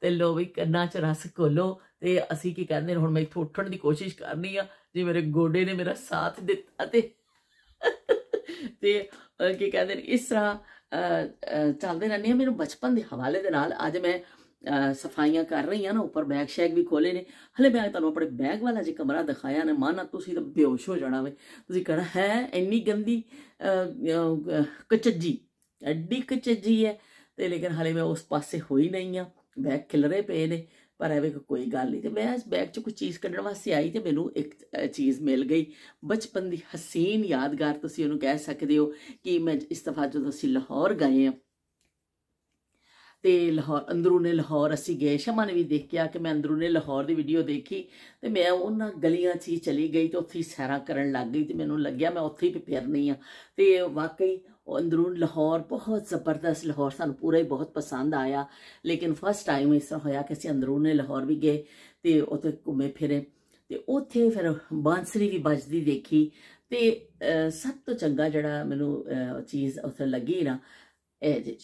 ਤੇ ਲੋ ਵੀ ਕੰਨਾਂ 'ਚ ਰਸ ਘੋਲੋ ਤੇ ਅਸੀਂ ਕੀ ਕਹਿੰਦੇ ਹੁਣ ਮੈਂ ਇੱਥੋਂ ਉੱਠਣ ਦੀ ਕੋਸ਼ਿਸ਼ ਕਰਨੀ ਆ ਜੇ ਮੇਰੇ ਗੋਡੇ ਨੇ ਮੇਰਾ ਸਾਥ ਦਿੱਤਾ ਤੇ ਤੇ ਕੀ ਕਹਿੰਦੇ ਇਸ ਤਰ੍ਹਾਂ ਚੱਲਦੇ ਰਹਿੰਦੇ ਆ ਮੈਨੂੰ ਬਚਪਨ ਦੇ ਹਵਾਲੇ ਦੇ ਨਾਲ ਅੱਜ ਮੈਂ ਸਫਾਈਆਂ ਕਰ ਰਹੀਆਂ ਨਾ ਉੱਪਰ ਬੈਗ ਸ਼ੈਗ ਵੀ ਖੋਲੇ ਨੇ ਹਲੇ ਮੈਂ ਤੁਹਾਨੂੰ ਆਪਣੇ ਬੈਗ ਵਾਲਾ ਜੇ ਕਮਰਾ ਦਿਖਾਇਆ ਨਾ ਮਾਨਾ ਤੁਸੀਂ ਤਾਂ ਬੇਹੋਸ਼ ਹੋ ਜਾਣਾ ਵੇ ਤੁਸੀਂ ਕਹਣਾ ਹੈ ਇੰਨੀ ਗੰਦੀ ਕਚੱਜੀ ਐਡੀ ਕਚੱਜੀ ਹੈ ਤੇ ਲੇਕਿਨ ਹਲੇ ਮੈਂ ਉਸ ਪਾਸੇ ਹੋਈ ਨਹੀਂ ਆ ਬੈਗ ਖਿਲਰੇ ਪਏ ਨੇ ਪਰ ਐਵੇਂ ਕੋਈ ਗੱਲ ਨਹੀਂ ਤੇ ਮੈਂ ਇਸ ਬੈਗ 'ਚ ਕੋਈ ਚੀਜ਼ ਕੱਢਣ ਵਾਸਤੇ ਆਈ ਤੇ ਮੈਨੂੰ ਇੱਕ ਚੀਜ਼ ਮਿਲ ਗਈ ਬਚਪਨ ਦੀ ਹਸੀਨ ਯਾਦਗਾਰ ਤੁਸੀਂ ਉਹਨੂੰ ਕਹਿ ਸਕਦੇ ਹੋ ਕਿ ਮੈਂ ਇਸ ਤਫਾ ਜਦੋਂ ਅਸੀਂ ਲਾਹੌਰ ਗਏ ਆ ਤੇ ਲਾਹੌਰ ਅੰਦਰੋਂ ਨੇ ਲਾਹੌਰ ਅਸੀਂ ਗਏ ਸ਼ਮਾ ਨੇ ਵੀ ਦੇਖਿਆ ਕਿ ਮੈਂ ਅੰਦਰੋਂ ਨੇ ਲਾਹੌਰ ਦੀ ਵੀਡੀਓ ਦੇਖੀ ਤੇ ਮੈਂ ਉਹਨਾਂ ਗਲੀਆਂ 'ਚ ਹੀ ਚਲੀ ਗਈ ਤੇ ਉੱਥੇ ਸੈਰਾਂ ਕਰਨ ਲੱਗ ਗਈ ਤੇ ਮੈਨੂੰ ਲੱਗਿਆ ਮੈਂ ਉੱਥੇ ਹੀ ਫਿਰਨੀ ਆ ਤੇ ਵਾਕਈ ਅੰਦਰੂਨ ਲਾਹੌਰ ਬਹੁਤ ਜ਼ਬਰਦਸਤ ਲਾਹੌਰ ਸਾਨੂੰ ਪੂਰਾ ਹੀ ਬਹੁਤ ਪਸੰਦ ਆਇਆ ਲੇਕਿਨ ਫਸਟ ਟਾਈਮ ਇਸ ਤਰ੍ਹਾਂ ਹੋਇਆ ਕਿ ਅਸੀਂ ਅੰਦਰੂਨ ਲਾਹੌਰ ਵੀ ਗਏ ਤੇ ਉੱਥੇ ਘੁੰਮੇ ਫਿਰੇ ਤੇ ਉੱਥੇ ਫਿਰ ਬਾਂਸਰੀ ਵੀ ਵੱਜਦੀ ਦੇਖੀ ਤੇ ਸਭ ਤੋਂ ਚੰਗਾ ਜਿਹੜਾ ਮੈਨੂੰ ਚੀਜ਼ ਉੱਥੇ ਲੱਗੀ ਨਾ ਇਹ ਜੀ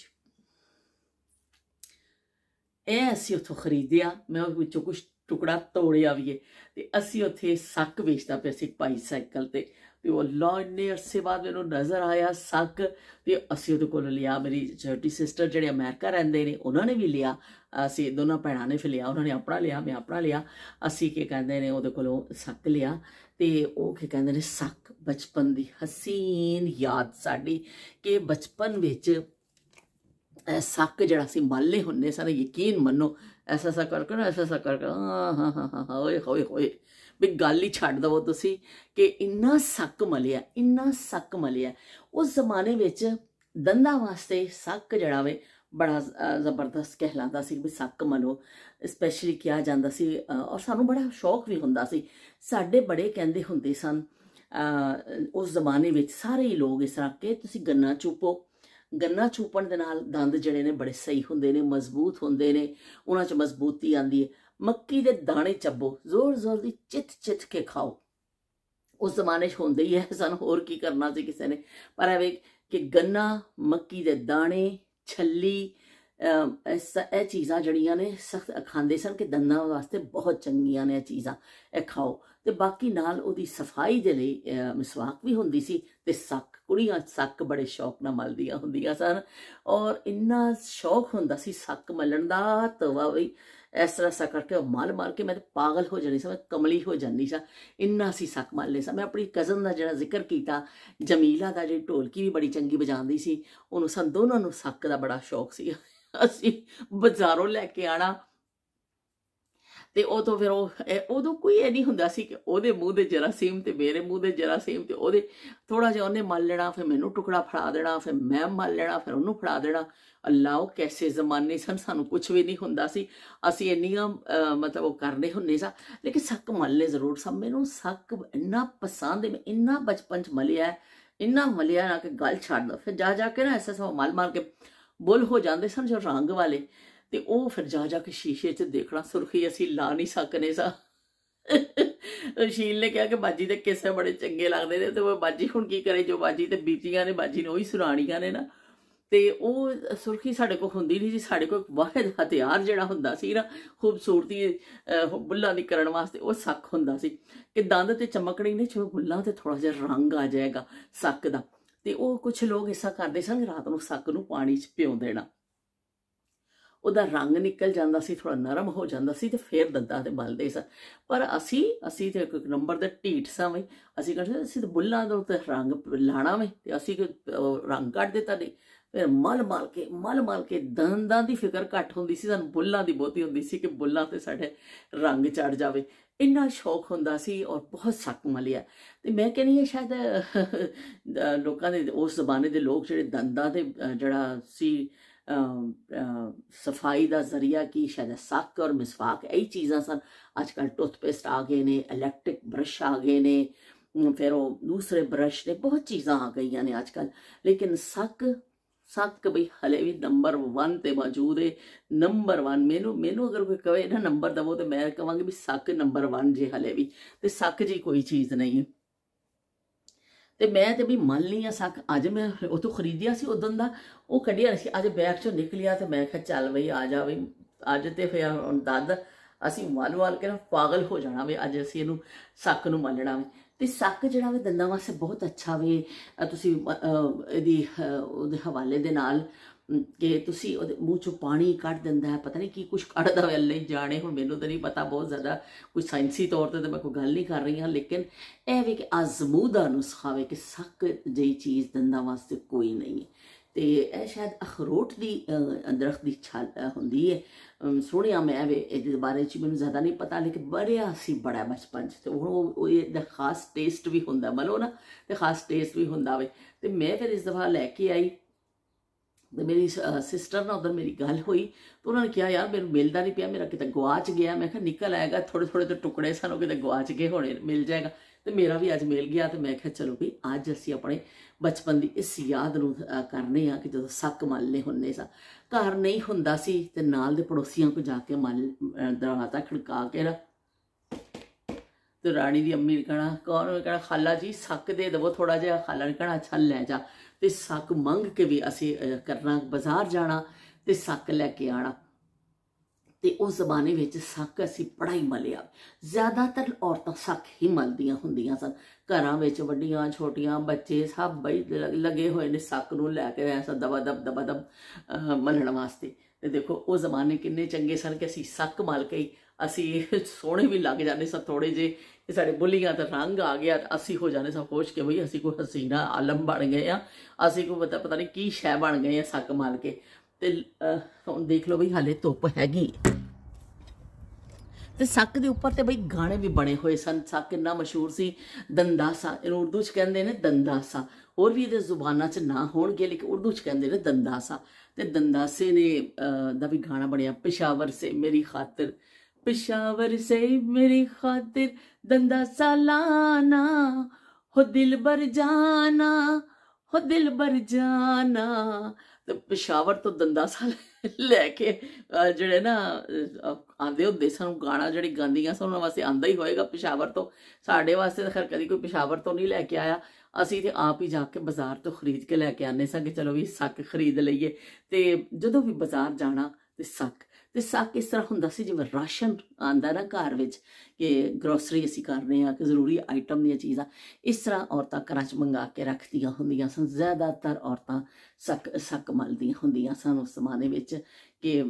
ਇਹ ਅਸੀਂ ਉੱਥੋਂ ਖਰੀਦਿਆ ਮੈਂ ਉਹ ਵਿੱਚੋਂ ਕੁਝ ਟੁਕੜਾ ਤੋੜਿਆ ਆ ਵੀਏ ਤੇ ਅਸੀਂ ਉੱਥੇ ਸੱਕ ਵੇਚਦਾ ਪਿਆ ਸੀ ਸਾਈਕਲ ਤੇ ਤੇ ਉਹ ਲੌਂਨੇ ਅਰਸੇ ਬਾਅਦ ਮੈਨੂੰ ਨਜ਼ਰ ਆਇਆ ਸੱਕ ਤੇ ਅਸੀਂ ਉਹਦੇ ਕੋਲ ਲਿਆ ਮੇਰੀ ਛੋਟੀ ਸਿਸਟਰ ਜਿਹੜੇ ਅਮਰੀਕਾ ਰਹਿੰਦੇ ਨੇ ਉਹਨਾਂ ਨੇ ਵੀ ਲਿਆ ਅਸੀਂ ਦੋਨਾਂ ਭੈਣਾਂ ਨੇ ਫਿਰ ਲਿਆ ਉਹਨਾਂ ਨੇ ਆਪਣਾ ਲਿਆ ਮੈਂ ਆਪਣਾ ਲਿਆ ਅਸੀਂ ਕੀ ਕਹਿੰਦੇ ਨੇ ਉਹਦੇ ਕੋਲੋਂ ਸੱਕ ਲਿਆ ਤੇ ਉਹ ਕੀ ਕਹਿੰਦੇ ਨੇ ਸੱਕ ਬਚਪਨ ਦੀ ਹਸੀਨ ਯਾਦ ਸਾਡੀ ਕਿ ਬਚਪਨ ਵਿੱਚ ਸੱਕ ਜਿਹੜਾ ਸੀ ਮੱਲੇ ਹੁੰਦੇ ਸਨ ਯਕੀਨ ਮੰਨੋ ਐਸਾ ਐਸਾ ਕਰ ਕਰ ਐਸਾ ਐਸਾ ਕਰ ਕਰ ਹਾ ਹਾ ਹਾ ਹੋਏ ਹੋਏ ਹੋਏ ਵੀ ਗੱਲ ਹੀ ਛੱਡ ਦਵੋ ਤੁਸੀਂ ਕਿ ਇੰਨਾ ਸੱਕ ਮਲਿਆ ਇੰਨਾ ਸੱਕ ਮਲਿਆ ਉਸ ਜ਼ਮਾਨੇ ਵਿੱਚ ਦੰਦਾ ਵਾਸਤੇ ਸੱਕ ਜਿਹੜਾ ਵੇ ਬੜਾ ਜ਼ਬਰਦਸਤ ਕਹਿਲਾਦਾ ਸੀ ਵੀ ਸੱਕ ਮਲੋ ਸਪੈਸ਼ਲੀ ਕਿਹਾ ਜਾਂਦਾ ਸੀ ਔਰ ਸਾਨੂੰ ਬੜਾ ਸ਼ੌਕ ਵੀ ਹੁੰਦਾ ਸੀ ਸਾਡੇ ਬੜੇ ਕਹਿੰਦੇ ਹੁੰਦੇ ਸਨ ਉਸ ਜ਼ਮਾਨੇ ਵਿੱਚ ਸਾਰੇ ਹੀ ਲੋਕ ਇਸ ਤਰ੍ਹਾਂ ਕਿ ਤੁਸੀਂ ਗੰਨਾ ਚੂਪੋ ਗੰਨਾ ਚੂਪਣ ਦੇ ਨਾਲ ਦੰਦ ਜਿਹੜੇ ਨੇ ਬੜੇ ਸਹੀ ਹੁੰਦੇ ਨੇ ਮਜ਼ਬੂਤ ਹੁੰਦੇ ਨੇ ਉਹਨਾਂ 'ਚ ਮਜ਼ਬੂਤੀ ਆਂਦੀ ਹੈ ਮੱਕੀ ਦੇ ਦਾਣੇ ਚੱਬੋ ਜ਼ੋਰ-ਜ਼ੋਰ ਦੀ ਚਿੱਤ-ਚਿੱਤ ਕੇ ਖਾਓ ਉਸ ਜ਼ਮਾਨੇ 'ਚ ਹੁੰਦੇ ਹੀ ਐ ਸਾਨੂੰ ਹੋਰ ਕੀ ਕਰਨਾ ਸੀ ਕਿਸੇ ਨੇ ਪਰ ਐਵੇਂ ਕਿ ਗੰਨਾ ਮੱਕੀ ਦੇ ਦਾਣੇ ਛੱਲੀ ਇਹ ਚੀਜ਼ਾਂ ਜੜੀਆਂ ਨੇ ਸਖਤ ਖਾਂਦੇ ਸਨ ਕਿ ਦੰਦਾਂ ਵਾਸਤੇ ਬਹੁਤ ਚੰਗੀਆਂ ਨੇ ਇਹ ਚੀਜ਼ਾਂ ਇਹ ਖਾਓ ਤੇ ਬਾਕੀ ਨਾਲ ਉਹਦੀ ਸਫਾਈ ਦੇ ਲਈ ਮਿਸਵਾਕ ਵੀ ਹੁੰਦੀ ਸੀ ਤੇ ਸੱਕ ਕੁੜੀਆਂ ਸੱਕ ਬੜੇ ਸ਼ੌਕ ਨਾਲ ਮਲਦੀਆਂ ਹੁੰਦੀਆਂ ਸਨ ਔਰ ਇੰਨਾ ਸ਼ੌਕ ਹੁੰਦਾ ਸੀ ਸੱਕ ਮਲਣ ਦਾ ਤਵਾ ਵੀ ਇਸ ਤਰ੍ਹਾਂ ਸੱਕ ਕਰਕੇ ਮਲ ਮਾਰ ਕੇ ਮੈਂ ਪਾਗਲ ਹੋ ਜਾਣੀ ਸੀ ਮੈਂ ਕਮਲੀ ਹੋ ਜਾਂਦੀ ਸੀ ਇੰਨਾ ਸੀ ਸੱਕ ਮਲਨੇ ਲੇ ਮੈਂ ਆਪਣੀ ਕਜ਼ਨ ਦਾ ਜਿਹੜਾ ਜ਼ਿਕਰ ਕੀਤਾ ਜਮੀਲਾ ਦਾ ਜਿਹੜੀ ਢੋਲਕੀ ਵੀ ਬੜੀ ਚੰਗੀ ਵਜਾਉਂਦੀ ਸੀ ਉਹਨੂੰ ਸੰ ਦੋਨਾਂ ਨੂੰ ਸੱਕ ਦਾ ਬੜਾ ਸ਼ੌਕ ਸੀ ਅਸੀਂ ਬਾਜ਼ਾਰੋਂ ਲੈ ਕੇ ਆਣਾ ਤੇ ਉਹ ਤੋਂ ਫਿਰ ਉਹ ਉਦੋਂ ਕੋਈ ਇਹ ਨਹੀਂ ਹੁੰਦਾ ਸੀ ਕਿ ਉਹਦੇ ਮੂੰਹ ਦੇ ਸੀਮ ਤੇ ਮੇਰੇ ਮੂੰਹ ਦੇ ਸੀਮ ਤੇ ਉਹਦੇ ਥੋੜਾ ਜਿਹਾ ਉਹਨੇ ਮਲ ਲੈਣਾ ਫਿਰ ਮੈਨੂੰ ਟੁਕੜਾ ਫੜਾ ਦੇਣਾ ਫਿਰ ਮੈਂ ਮਲ ਲੈਣਾ ਫਿਰ ਉਹਨੂੰ ਫੜਾ ਦੇਣਾ ਅੱਲਾ ਉਹ ਕੈਸੇ ਜ਼ਮਾਨੇ ਸਨ ਸਾਨੂੰ ਕੁਝ ਵੀ ਨਹੀਂ ਹੁੰਦਾ ਸੀ ਅਸੀਂ ਇੰਨੀਆਂ ਮਤਲਬ ਉਹ ਕਰਦੇ ਹੁੰਨੇ ਸਾਂ ਲੇਕਿਨ ਸੱਕ ਲੈ ਜ਼ਰੂਰ ਸਭ ਮੈਨੂੰ ਸੱਕ ਇੰਨਾ ਪਸੰਦ ਹੈ ਇੰਨਾ ਬਚਪਨ ਚ ਮਲਿਆ ਇੰਨਾ ਮਲਿਆ ਨਾ ਕਿ ਗੱਲ ਛੱਡ ਦੋ ਫਿਰ ਜਾ ਜਾ ਕੇ ਨਾ ਐਸਾ ਸਭ ਮਲ ਮਾਰ ਕੇ ਬੁੱਲ ਹੋ ਜਾਂਦੇ ਸਨ ਜੋ ਰੰਗ ਵਾਲੇ ਤੇ ਉਹ ਫਿਰ ਜਾ ਜਾ ਕੇ ਸ਼ੀਸ਼ੇ 'ਚ ਦੇਖਣਾ ਸੁਰਖੀ ਅਸੀਂ ਲਾ ਨਹੀਂ ਸਕਨੇ ਸਾ ਅਸ਼ੀਲ ਨੇ ਕਿਹਾ ਕਿ ਬਾਜੀ ਦੇ ਕਿਸੇ ਬੜੇ ਚੰਗੇ ਲੱਗਦੇ ਨੇ ਤੇ ਉਹ ਬਾਜੀ ਹੁਣ ਕੀ ਕਰੇ ਜੋ ਬਾਜੀ ਤੇ ਬੀਤੀਆਂ ਨੇ ਬਾਜੀ ਨੇ ਉਹੀ ਸੁਣਾਣੀਆਂ ਨੇ ਨਾ ਤੇ ਉਹ ਸੁਰਖੀ ਸਾਡੇ ਕੋਲ ਹੁੰਦੀ ਨਹੀਂ ਜੀ ਸਾਡੇ ਕੋਲ ਵਾਹਿਦ ਹਥਿਆਰ ਜਿਹੜਾ ਹੁੰਦਾ ਸੀ ਨਾ ਖੂਬਸੂਰਤੀ ਬੁੱਲਾਂ ਦੀ ਕਰਨ ਵਾਸਤੇ ਉਹ ਸੱਕ ਹੁੰਦਾ ਸੀ ਕਿ ਦੰਦ ਤੇ ਚਮਕਣੀ ਨੇ ਜਿਵੇਂ ਬੁੱਲਾਂ ਤੇ ਥੋੜਾ ਜਿਹਾ ਰੰਗ ਆ ਜਾਏਗਾ ਸੱਕ ਦਾ ਤੇ ਉਹ ਕੁਝ ਲੋਕ ਇਸਾ ਕਰਦੇ ਸਨ ਰਾਤ ਨੂੰ ਸੱਕ ਨੂੰ ਪਾਣੀ 'ਚ ਭਿਉਂ ਦੇਣਾ ਉਹਦਾ ਰੰਗ ਨਿਕਲ ਜਾਂਦਾ ਸੀ ਥੋੜਾ ਨਰਮ ਹੋ ਜਾਂਦਾ ਸੀ ਤੇ ਫੇਰ ਦੰਦਾਂ ਤੇ ਬਲਦੇ ਸਨ ਪਰ ਅਸੀਂ ਅਸੀਂ ਤੇ ਇੱਕ ਨੰਬਰ ਦੇ ਢੀਠ ਸਾਂ ਵੀ ਅਸੀਂ ਕਹਿੰਦੇ ਅਸੀਂ ਤੇ ਬੁੱਲਾਂ ਦੇ ਉੱਤੇ ਰੰਗ ਲਾਣਾ ਵੇ ਤੇ ਅਸੀਂ ਰੰਗ ਕੱਢ ਦਿੱਤਾ ਨਹੀਂ ਫਿਰ ਮਲ ਮਲ ਕੇ ਮਲ ਮਲ ਕੇ ਦੰਦਾਂ ਦੀ ਫਿਕਰ ਘੱਟ ਹੁੰਦੀ ਸੀ ਸਾਨੂੰ ਬੁੱਲਾਂ ਦੀ ਬਹੁਤੀ ਹੁੰਦੀ ਸੀ ਕਿ ਬੁੱਲਾਂ ਤੇ ਸਾਡੇ ਰੰਗ ਚੜ ਜਾਵੇ ਇੰਨਾ ਸ਼ੌਕ ਹੁੰਦਾ ਸੀ ਔਰ ਬਹੁਤ ਸੱਕ ਮਲਿਆ ਤੇ ਮੈਂ ਕਹਿੰਦੀ ਹਾਂ ਸ਼ਾਇਦ ਲੋਕਾਂ ਦੇ ਉਸ ਜ਼ਮਾਨੇ ਦੇ ਲੋਕ ਜਿਹੜੇ ਦੰਦਾਂ ਦੇ ਜਿਹੜਾ ਸੀ ਸਫਾਈ ਦਾ ਜ਼ਰੀਆ ਕੀ ਸ਼ਾਇਦ ਸੱਕ ਔਰ ਮਿਸਵਾਕ ਇਹ ਚੀਜ਼ਾਂ ਸਨ ਅੱਜ ਕੱਲ ਟੂਥਪੇਸਟ ਆ ਗਏ ਨੇ ਇਲੈਕਟ੍ਰਿਕ ਬਰਸ਼ ਆ ਗਏ ਨੇ ਫਿਰ ਉਹ ਦੂਸਰੇ ਬਰਸ਼ ਨੇ ਬਹੁਤ ਚੀਜ਼ਾਂ ਆ ਗਈਆਂ ਨੇ ਅੱਜ ਕੱਲ ਲੇਕਿਨ ਸੱਕ ਸੱਕ ਵੀ ਬਈ ਹਲੇ ਵੀ ਨੰਬਰ 1 ਤੇ ਮੌਜੂਦ ਹੈ ਨੰਬਰ 1 ਮੈਨੂੰ ਮੈਨੂੰ ਅਗਰ ਕੋਈ ਕਹੇ ਨਾ ਨੰਬਰ ਦਵੋ ਤੇ ਮੈਂ ਕਹਾਂਗੀ ਵੀ ਸੱਕ ਨੰਬਰ 1 ਜੇ ਹਲੇ ਵੀ ਤੇ ਸੱਕ ਜੀ ਕੋਈ ਚੀਜ਼ ਨਹੀਂ ਤੇ ਮੈਂ ਤੇ ਵੀ ਮੰਨ ਲਈ ਆ ਸੱਕ ਅੱਜ ਮੈਂ ਉਥੋਂ ਖਰੀਦਿਆ ਸੀ ਉਦੋਂ ਦਾ ਉਹ ਕੱਢਿਆ ਸੀ ਅੱਜ ਬੈਗ ਚੋਂ ਨਿਕਲਿਆ ਤੇ ਮੈਂ ਕਿਹਾ ਚੱਲ ਬਈ ਆ ਜਾ ਬਈ ਅੱਜ ਤੇ ਫਿਰ ਦਾਦਾ ਅਸੀਂ ਵਾਲ ਵਾਲ ਕੇ ਪਾਗਲ ਹੋ ਜਾਣਾ ਵੀ ਅੱਜ ਅਸੀਂ ਇਹਨੂੰ ਸੱਕ ਨੂੰ ਮੰਨਣਾ ਵੀ ਤੇ ਸੱਕ ਜਿਹੜਾ ਵੇ ਦੰਦਾਂ ਵਾਸਤੇ ਬਹੁਤ ਅੱਛਾ ਵੇ ਤੁਸੀਂ ਇਹਦੀ ਉਹਦੇ ਹਵਾਲੇ ਦੇ ਨਾਲ ਕਿ ਤੁਸੀਂ ਉਹਦੇ ਮੂੰਹ ਚੋਂ ਪਾਣੀ ਕੱਢ ਦਿੰਦਾ ਹੈ ਪਤਾ ਨਹੀਂ ਕੀ ਕੁਝ ਕੱਢਦਾ ਹੋਇਆ ਅੱਲੇ ਜਾਣੇ ਹੁਣ ਮੈਨੂੰ ਤਾਂ ਨਹੀਂ ਪਤਾ ਬਹੁਤ ਜ਼ਿਆਦਾ ਕੋਈ ਸਾਇੰਸੀ ਤੌਰ ਤੇ ਤਾਂ ਮੈਂ ਕੋਈ ਗੱਲ ਨਹੀਂ ਕਰ ਰਹੀ ਹਾਂ ਲੇਕਿਨ ਇਹ ਵੀ ਕਿ ਅਜ਼ਮੂਦਾ ਨੁਸਖਾ ਵੇ ਕਿ ਸੱਕ ਜਈ ਚੀਜ਼ ਦੰਦਾਂ ਵਾਸਤੇ ਕੋਈ ਨਹੀਂ ਹੈ ਤੇ ਇਹ ਸ਼ਾਇਦ ਅਖਰੋਟ ਦੀ ਅਦਰਖ ਦੀ ਛਾਲ ਹੁੰਦੀ ਹੈ ਸੋਹਣਿਆ ਮੈਂ ਵੇ ਇਹਦੇ ਬਾਰੇ ਚ ਮੈਨੂੰ ਜ਼ਿਆਦਾ ਨਹੀਂ ਪਤਾ ਲੇਕਿਨ ਬੜਿਆ ਸੀ ਬੜਾ ਬਚਪਨ ਚ ਤੇ ਉਹ ਇਹਦਾ ਖਾਸ ਟੇਸਟ ਵੀ ਹੁੰਦਾ ਮਲੋ ਨਾ ਤੇ ਖਾਸ ਟੇਸਟ ਵੀ ਹੁੰਦਾ ਵੇ ਤੇ ਮੈਂ ਫਿਰ ਇਸ ਦਫਾ ਲੈ ਕੇ ਆਈ ਤੇ ਮੇਰੀ ਸਿਸਟਰ ਨਾਲ ਉਧਰ ਮੇਰੀ ਗੱਲ ਹੋਈ ਤੇ ਉਹਨਾਂ ਨੇ ਕਿਹਾ ਯਾਰ ਮੈਨੂੰ ਮਿਲਦਾ ਨਹੀਂ ਪਿਆ ਮੇਰਾ ਕਿਤੇ ਗਵਾਚ ਗਿਆ ਮੈਂ ਕਿਹਾ ਨਿਕਲ ਆਏਗਾ ਥੋੜੇ ਥੋੜੇ ਤੇ ਟੁਕੜੇ ਸਾਨੂੰ ਕਿਤੇ ਗਵਾਚ ਗਏ ਹੋਣੇ ਮਿਲ ਜਾਏਗਾ ਤੇ ਮੇਰਾ ਵੀ ਅੱਜ ਮਿਲ ਗਿਆ ਤੇ ਮੈਂ ਕਿਹਾ ਚਲੋ ਵੀ ਅੱਜ ਅਸੀਂ ਆਪਣੇ ਬਚਪਨ ਦੀ ਇਸ ਯਾਦ ਨੂੰ ਕਰਨੇ ਆ ਕਿ ਜਦੋਂ ਸੱਕ ਮੱਲਨੇ ਹੁੰਨੇ ਸਾਂ ਘਰ ਨਹੀਂ ਹੁੰਦਾ ਸੀ ਤੇ ਨਾਲ ਦੇ ਪੜੋਸੀਆਂ ਕੋ ਜਾ ਕੇ ਮੱਲ ਦਰਵਾਜ਼ਾ ਖੜਕਾ ਕੇ ਰਾ ਤੇ ਰਾਣੀ ਦੀ ਅੰਮੀ ਕਹਣਾ ਕੌਣ ਕਹਣਾ ਖਾਲਾ ਜੀ ਸੱਕ ਦੇ ਦਵੋ ਥੋੜਾ ਜਿਹਾ ਖਾਲਾ ਨੇ ਕਹਣਾ ਅੱਛਾ ਲੈ ਜਾ ਤੇ ਸੱਕ ਮੰਗ ਕੇ ਵੀ ਅਸੀਂ ਕਰਨਾ ਬਾਜ਼ਾਰ ਜਾਣਾ ਤੇ ਸੱਕ ਲੈ ਕੇ ਆਣਾ ਤੇ ਉਸ ਜ਼ਮਾਨੇ ਵਿੱਚ ਸੱਕ ਅਸੀਂ ਪੜਾਈ ਮਲਿਆ ਜ਼ਿਆਦਾਤਰ ਔਰਤਾਂ ਸੱਕ ਹੀ ਮਲਦੀਆਂ ਹੁੰਦੀਆਂ ਸਨ ਘਰਾਂ ਵਿੱਚ ਵੱਡੀਆਂ ਛੋਟੀਆਂ ਬੱਚੇ ਸਭ ਬਈ ਲੱਗੇ ਹੋਏ ਨੇ ਸੱਕ ਨੂੰ ਲੈ ਕੇ ਐਸਾ ਦਬਾ ਦਬ ਦਬਾ ਦਬ ਮਲਣ ਵਾਸਤੇ ਤੇ ਦੇਖੋ ਉਹ ਜ਼ਮਾਨੇ ਕਿੰਨੇ ਚੰਗੇ ਸਨ ਕਿ ਅਸੀਂ ਸੱਕ ਮਲ ਕੇ ਅਸੀਂ ਸੋਹਣੇ ਵੀ ਲੱਗ ਜਾਂਦੇ ਸਾਂ ਥੋੜੇ ਜੇ ਸਾਡੇ ਬੁੱਲੀਆਂ ਦਾ ਰੰਗ ਆ ਗਿਆ ਅਸੀਂ ਹੋ ਜਾਂਦੇ ਸਾਂ ਖੁਸ਼ ਕਿ ਭਈ ਅਸੀਂ ਕੋ ਹਸੀਨਾ ਆਲਮ ਬਣ ਗਏ ਆ ਅਸੀਂ ਕੋ ਪਤਾ ਪਤਾ ਨਹੀਂ ਕੀ ਸ਼ੈ ਬਣ ਗਏ ਆ ਸੱਕ ਮਲ ਕੇ ਤੇ ਹੁਣ ਦੇਖ ਲਓ ਬਈ ਹਾਲੇ ਧੁੱਪ ਹੈਗੀ ਤੇ ਸੱਕ ਦੇ ਉੱਪਰ ਤੇ ਬਈ ਗਾਣੇ ਵੀ ਬਣੇ ਹੋਏ ਸਨ ਸੱਕ ਕਿੰਨਾ ਮਸ਼ਹੂਰ ਸੀ ਦੰਦਾਸਾ ਇਹਨੂੰ ਉਰਦੂ 'ਚ ਕਹਿੰਦੇ ਨੇ ਦੰਦਾਸਾ ਹੋਰ ਵੀ ਇਹਦੇ ਜ਼ੁਬਾਨਾਂ 'ਚ ਨਾ ਹੋਣਗੇ ਲੇਕਿਨ ਉਰਦੂ 'ਚ ਕਹਿੰਦੇ ਨੇ ਦੰਦਾਸਾ ਤੇ ਦੰਦਾਸੇ ਨੇ ਦਾ ਵੀ ਗਾਣਾ ਬਣਿਆ ਪਿਸ਼ਾਵਰ ਸੇ ਮੇਰੀ ਖਾਤਰ ਪਿਸ਼ਾਵਰ ਸੇ ਮੇਰੀ ਖਾਤਰ ਦੰਦਾਸਾ ਲਾਣਾ ਹੋ ਦਿਲਬਰ ਜਾਣਾ ਹੋ ਦਿਲਬਰ ਜਾਣਾ ਪਸ਼ਾਵਰ ਤੋਂ ਦੰਦਾਸਾ ਲੈ ਕੇ ਜਿਹੜੇ ਨਾ ਆਂਦੇ ਹੁੰਦੇ ਸਾਨੂੰ ਗਾਣਾ ਜਿਹੜੀ ਗਾਂਦੀਆਂ ਸਨ ਉਹਨਾਂ ਵਾਸਤੇ ਆਂਦਾ ਹੀ ਹੋਏਗਾ ਪਸ਼ਾਵਰ ਤੋਂ ਸਾਡੇ ਵਾਸਤੇ ਖਰ ਕਦੀ ਕੋਈ ਪਸ਼ਾਵਰ ਤੋਂ ਨਹੀਂ ਲੈ ਕੇ ਆਇਆ ਅਸੀਂ ਤੇ ਆਪ ਹੀ ਜਾ ਕੇ ਬਾਜ਼ਾਰ ਤੋਂ ਖਰੀਦ ਕੇ ਲੈ ਕੇ ਆਨੇ ਸਾਂ ਕਿ ਚਲੋ ਵੀ ਸੱਕ ਖਰੀਦ ਲਈਏ ਤੇ ਜਦੋਂ ਵੀ ਬਾਜ਼ਾਰ ਜਾਣਾ ਤੇ ਸੱਕ ਤੇ ਸਾਕ ਇਸ ਤਰ੍ਹਾਂ ਹੁੰਦਾ ਸੀ ਜਿਵੇਂ ਰਾਸ਼ਨ ਆਂਦਾ ਨਾ ਘਰ ਵਿੱਚ ਕਿ ਗਰੋਸਰੀ ਅਸੀਂ ਕਰਦੇ ਆ ਕਿ ਜ਼ਰੂਰੀ ਆਈਟਮ ਦੀਆਂ ਚੀਜ਼ਾਂ ਇਸ ਤਰ੍ਹਾਂ ਔਰਤਾਂ ਘਰਾਂ 'ਚ ਮੰਗਾ ਕੇ ਰੱਖਦੀਆਂ ਹੁੰਦੀਆਂ ਸਨ ਜ਼ਿਆਦਾਤਰ ਔਰਤਾਂ ਸੱਕ ਸੱਕ ਮਲਦੀਆਂ ਹੁੰਦੀਆਂ ਸਨ ਉਸ ਜ਼ਮਾਨੇ ਵਿੱਚ ਕਿ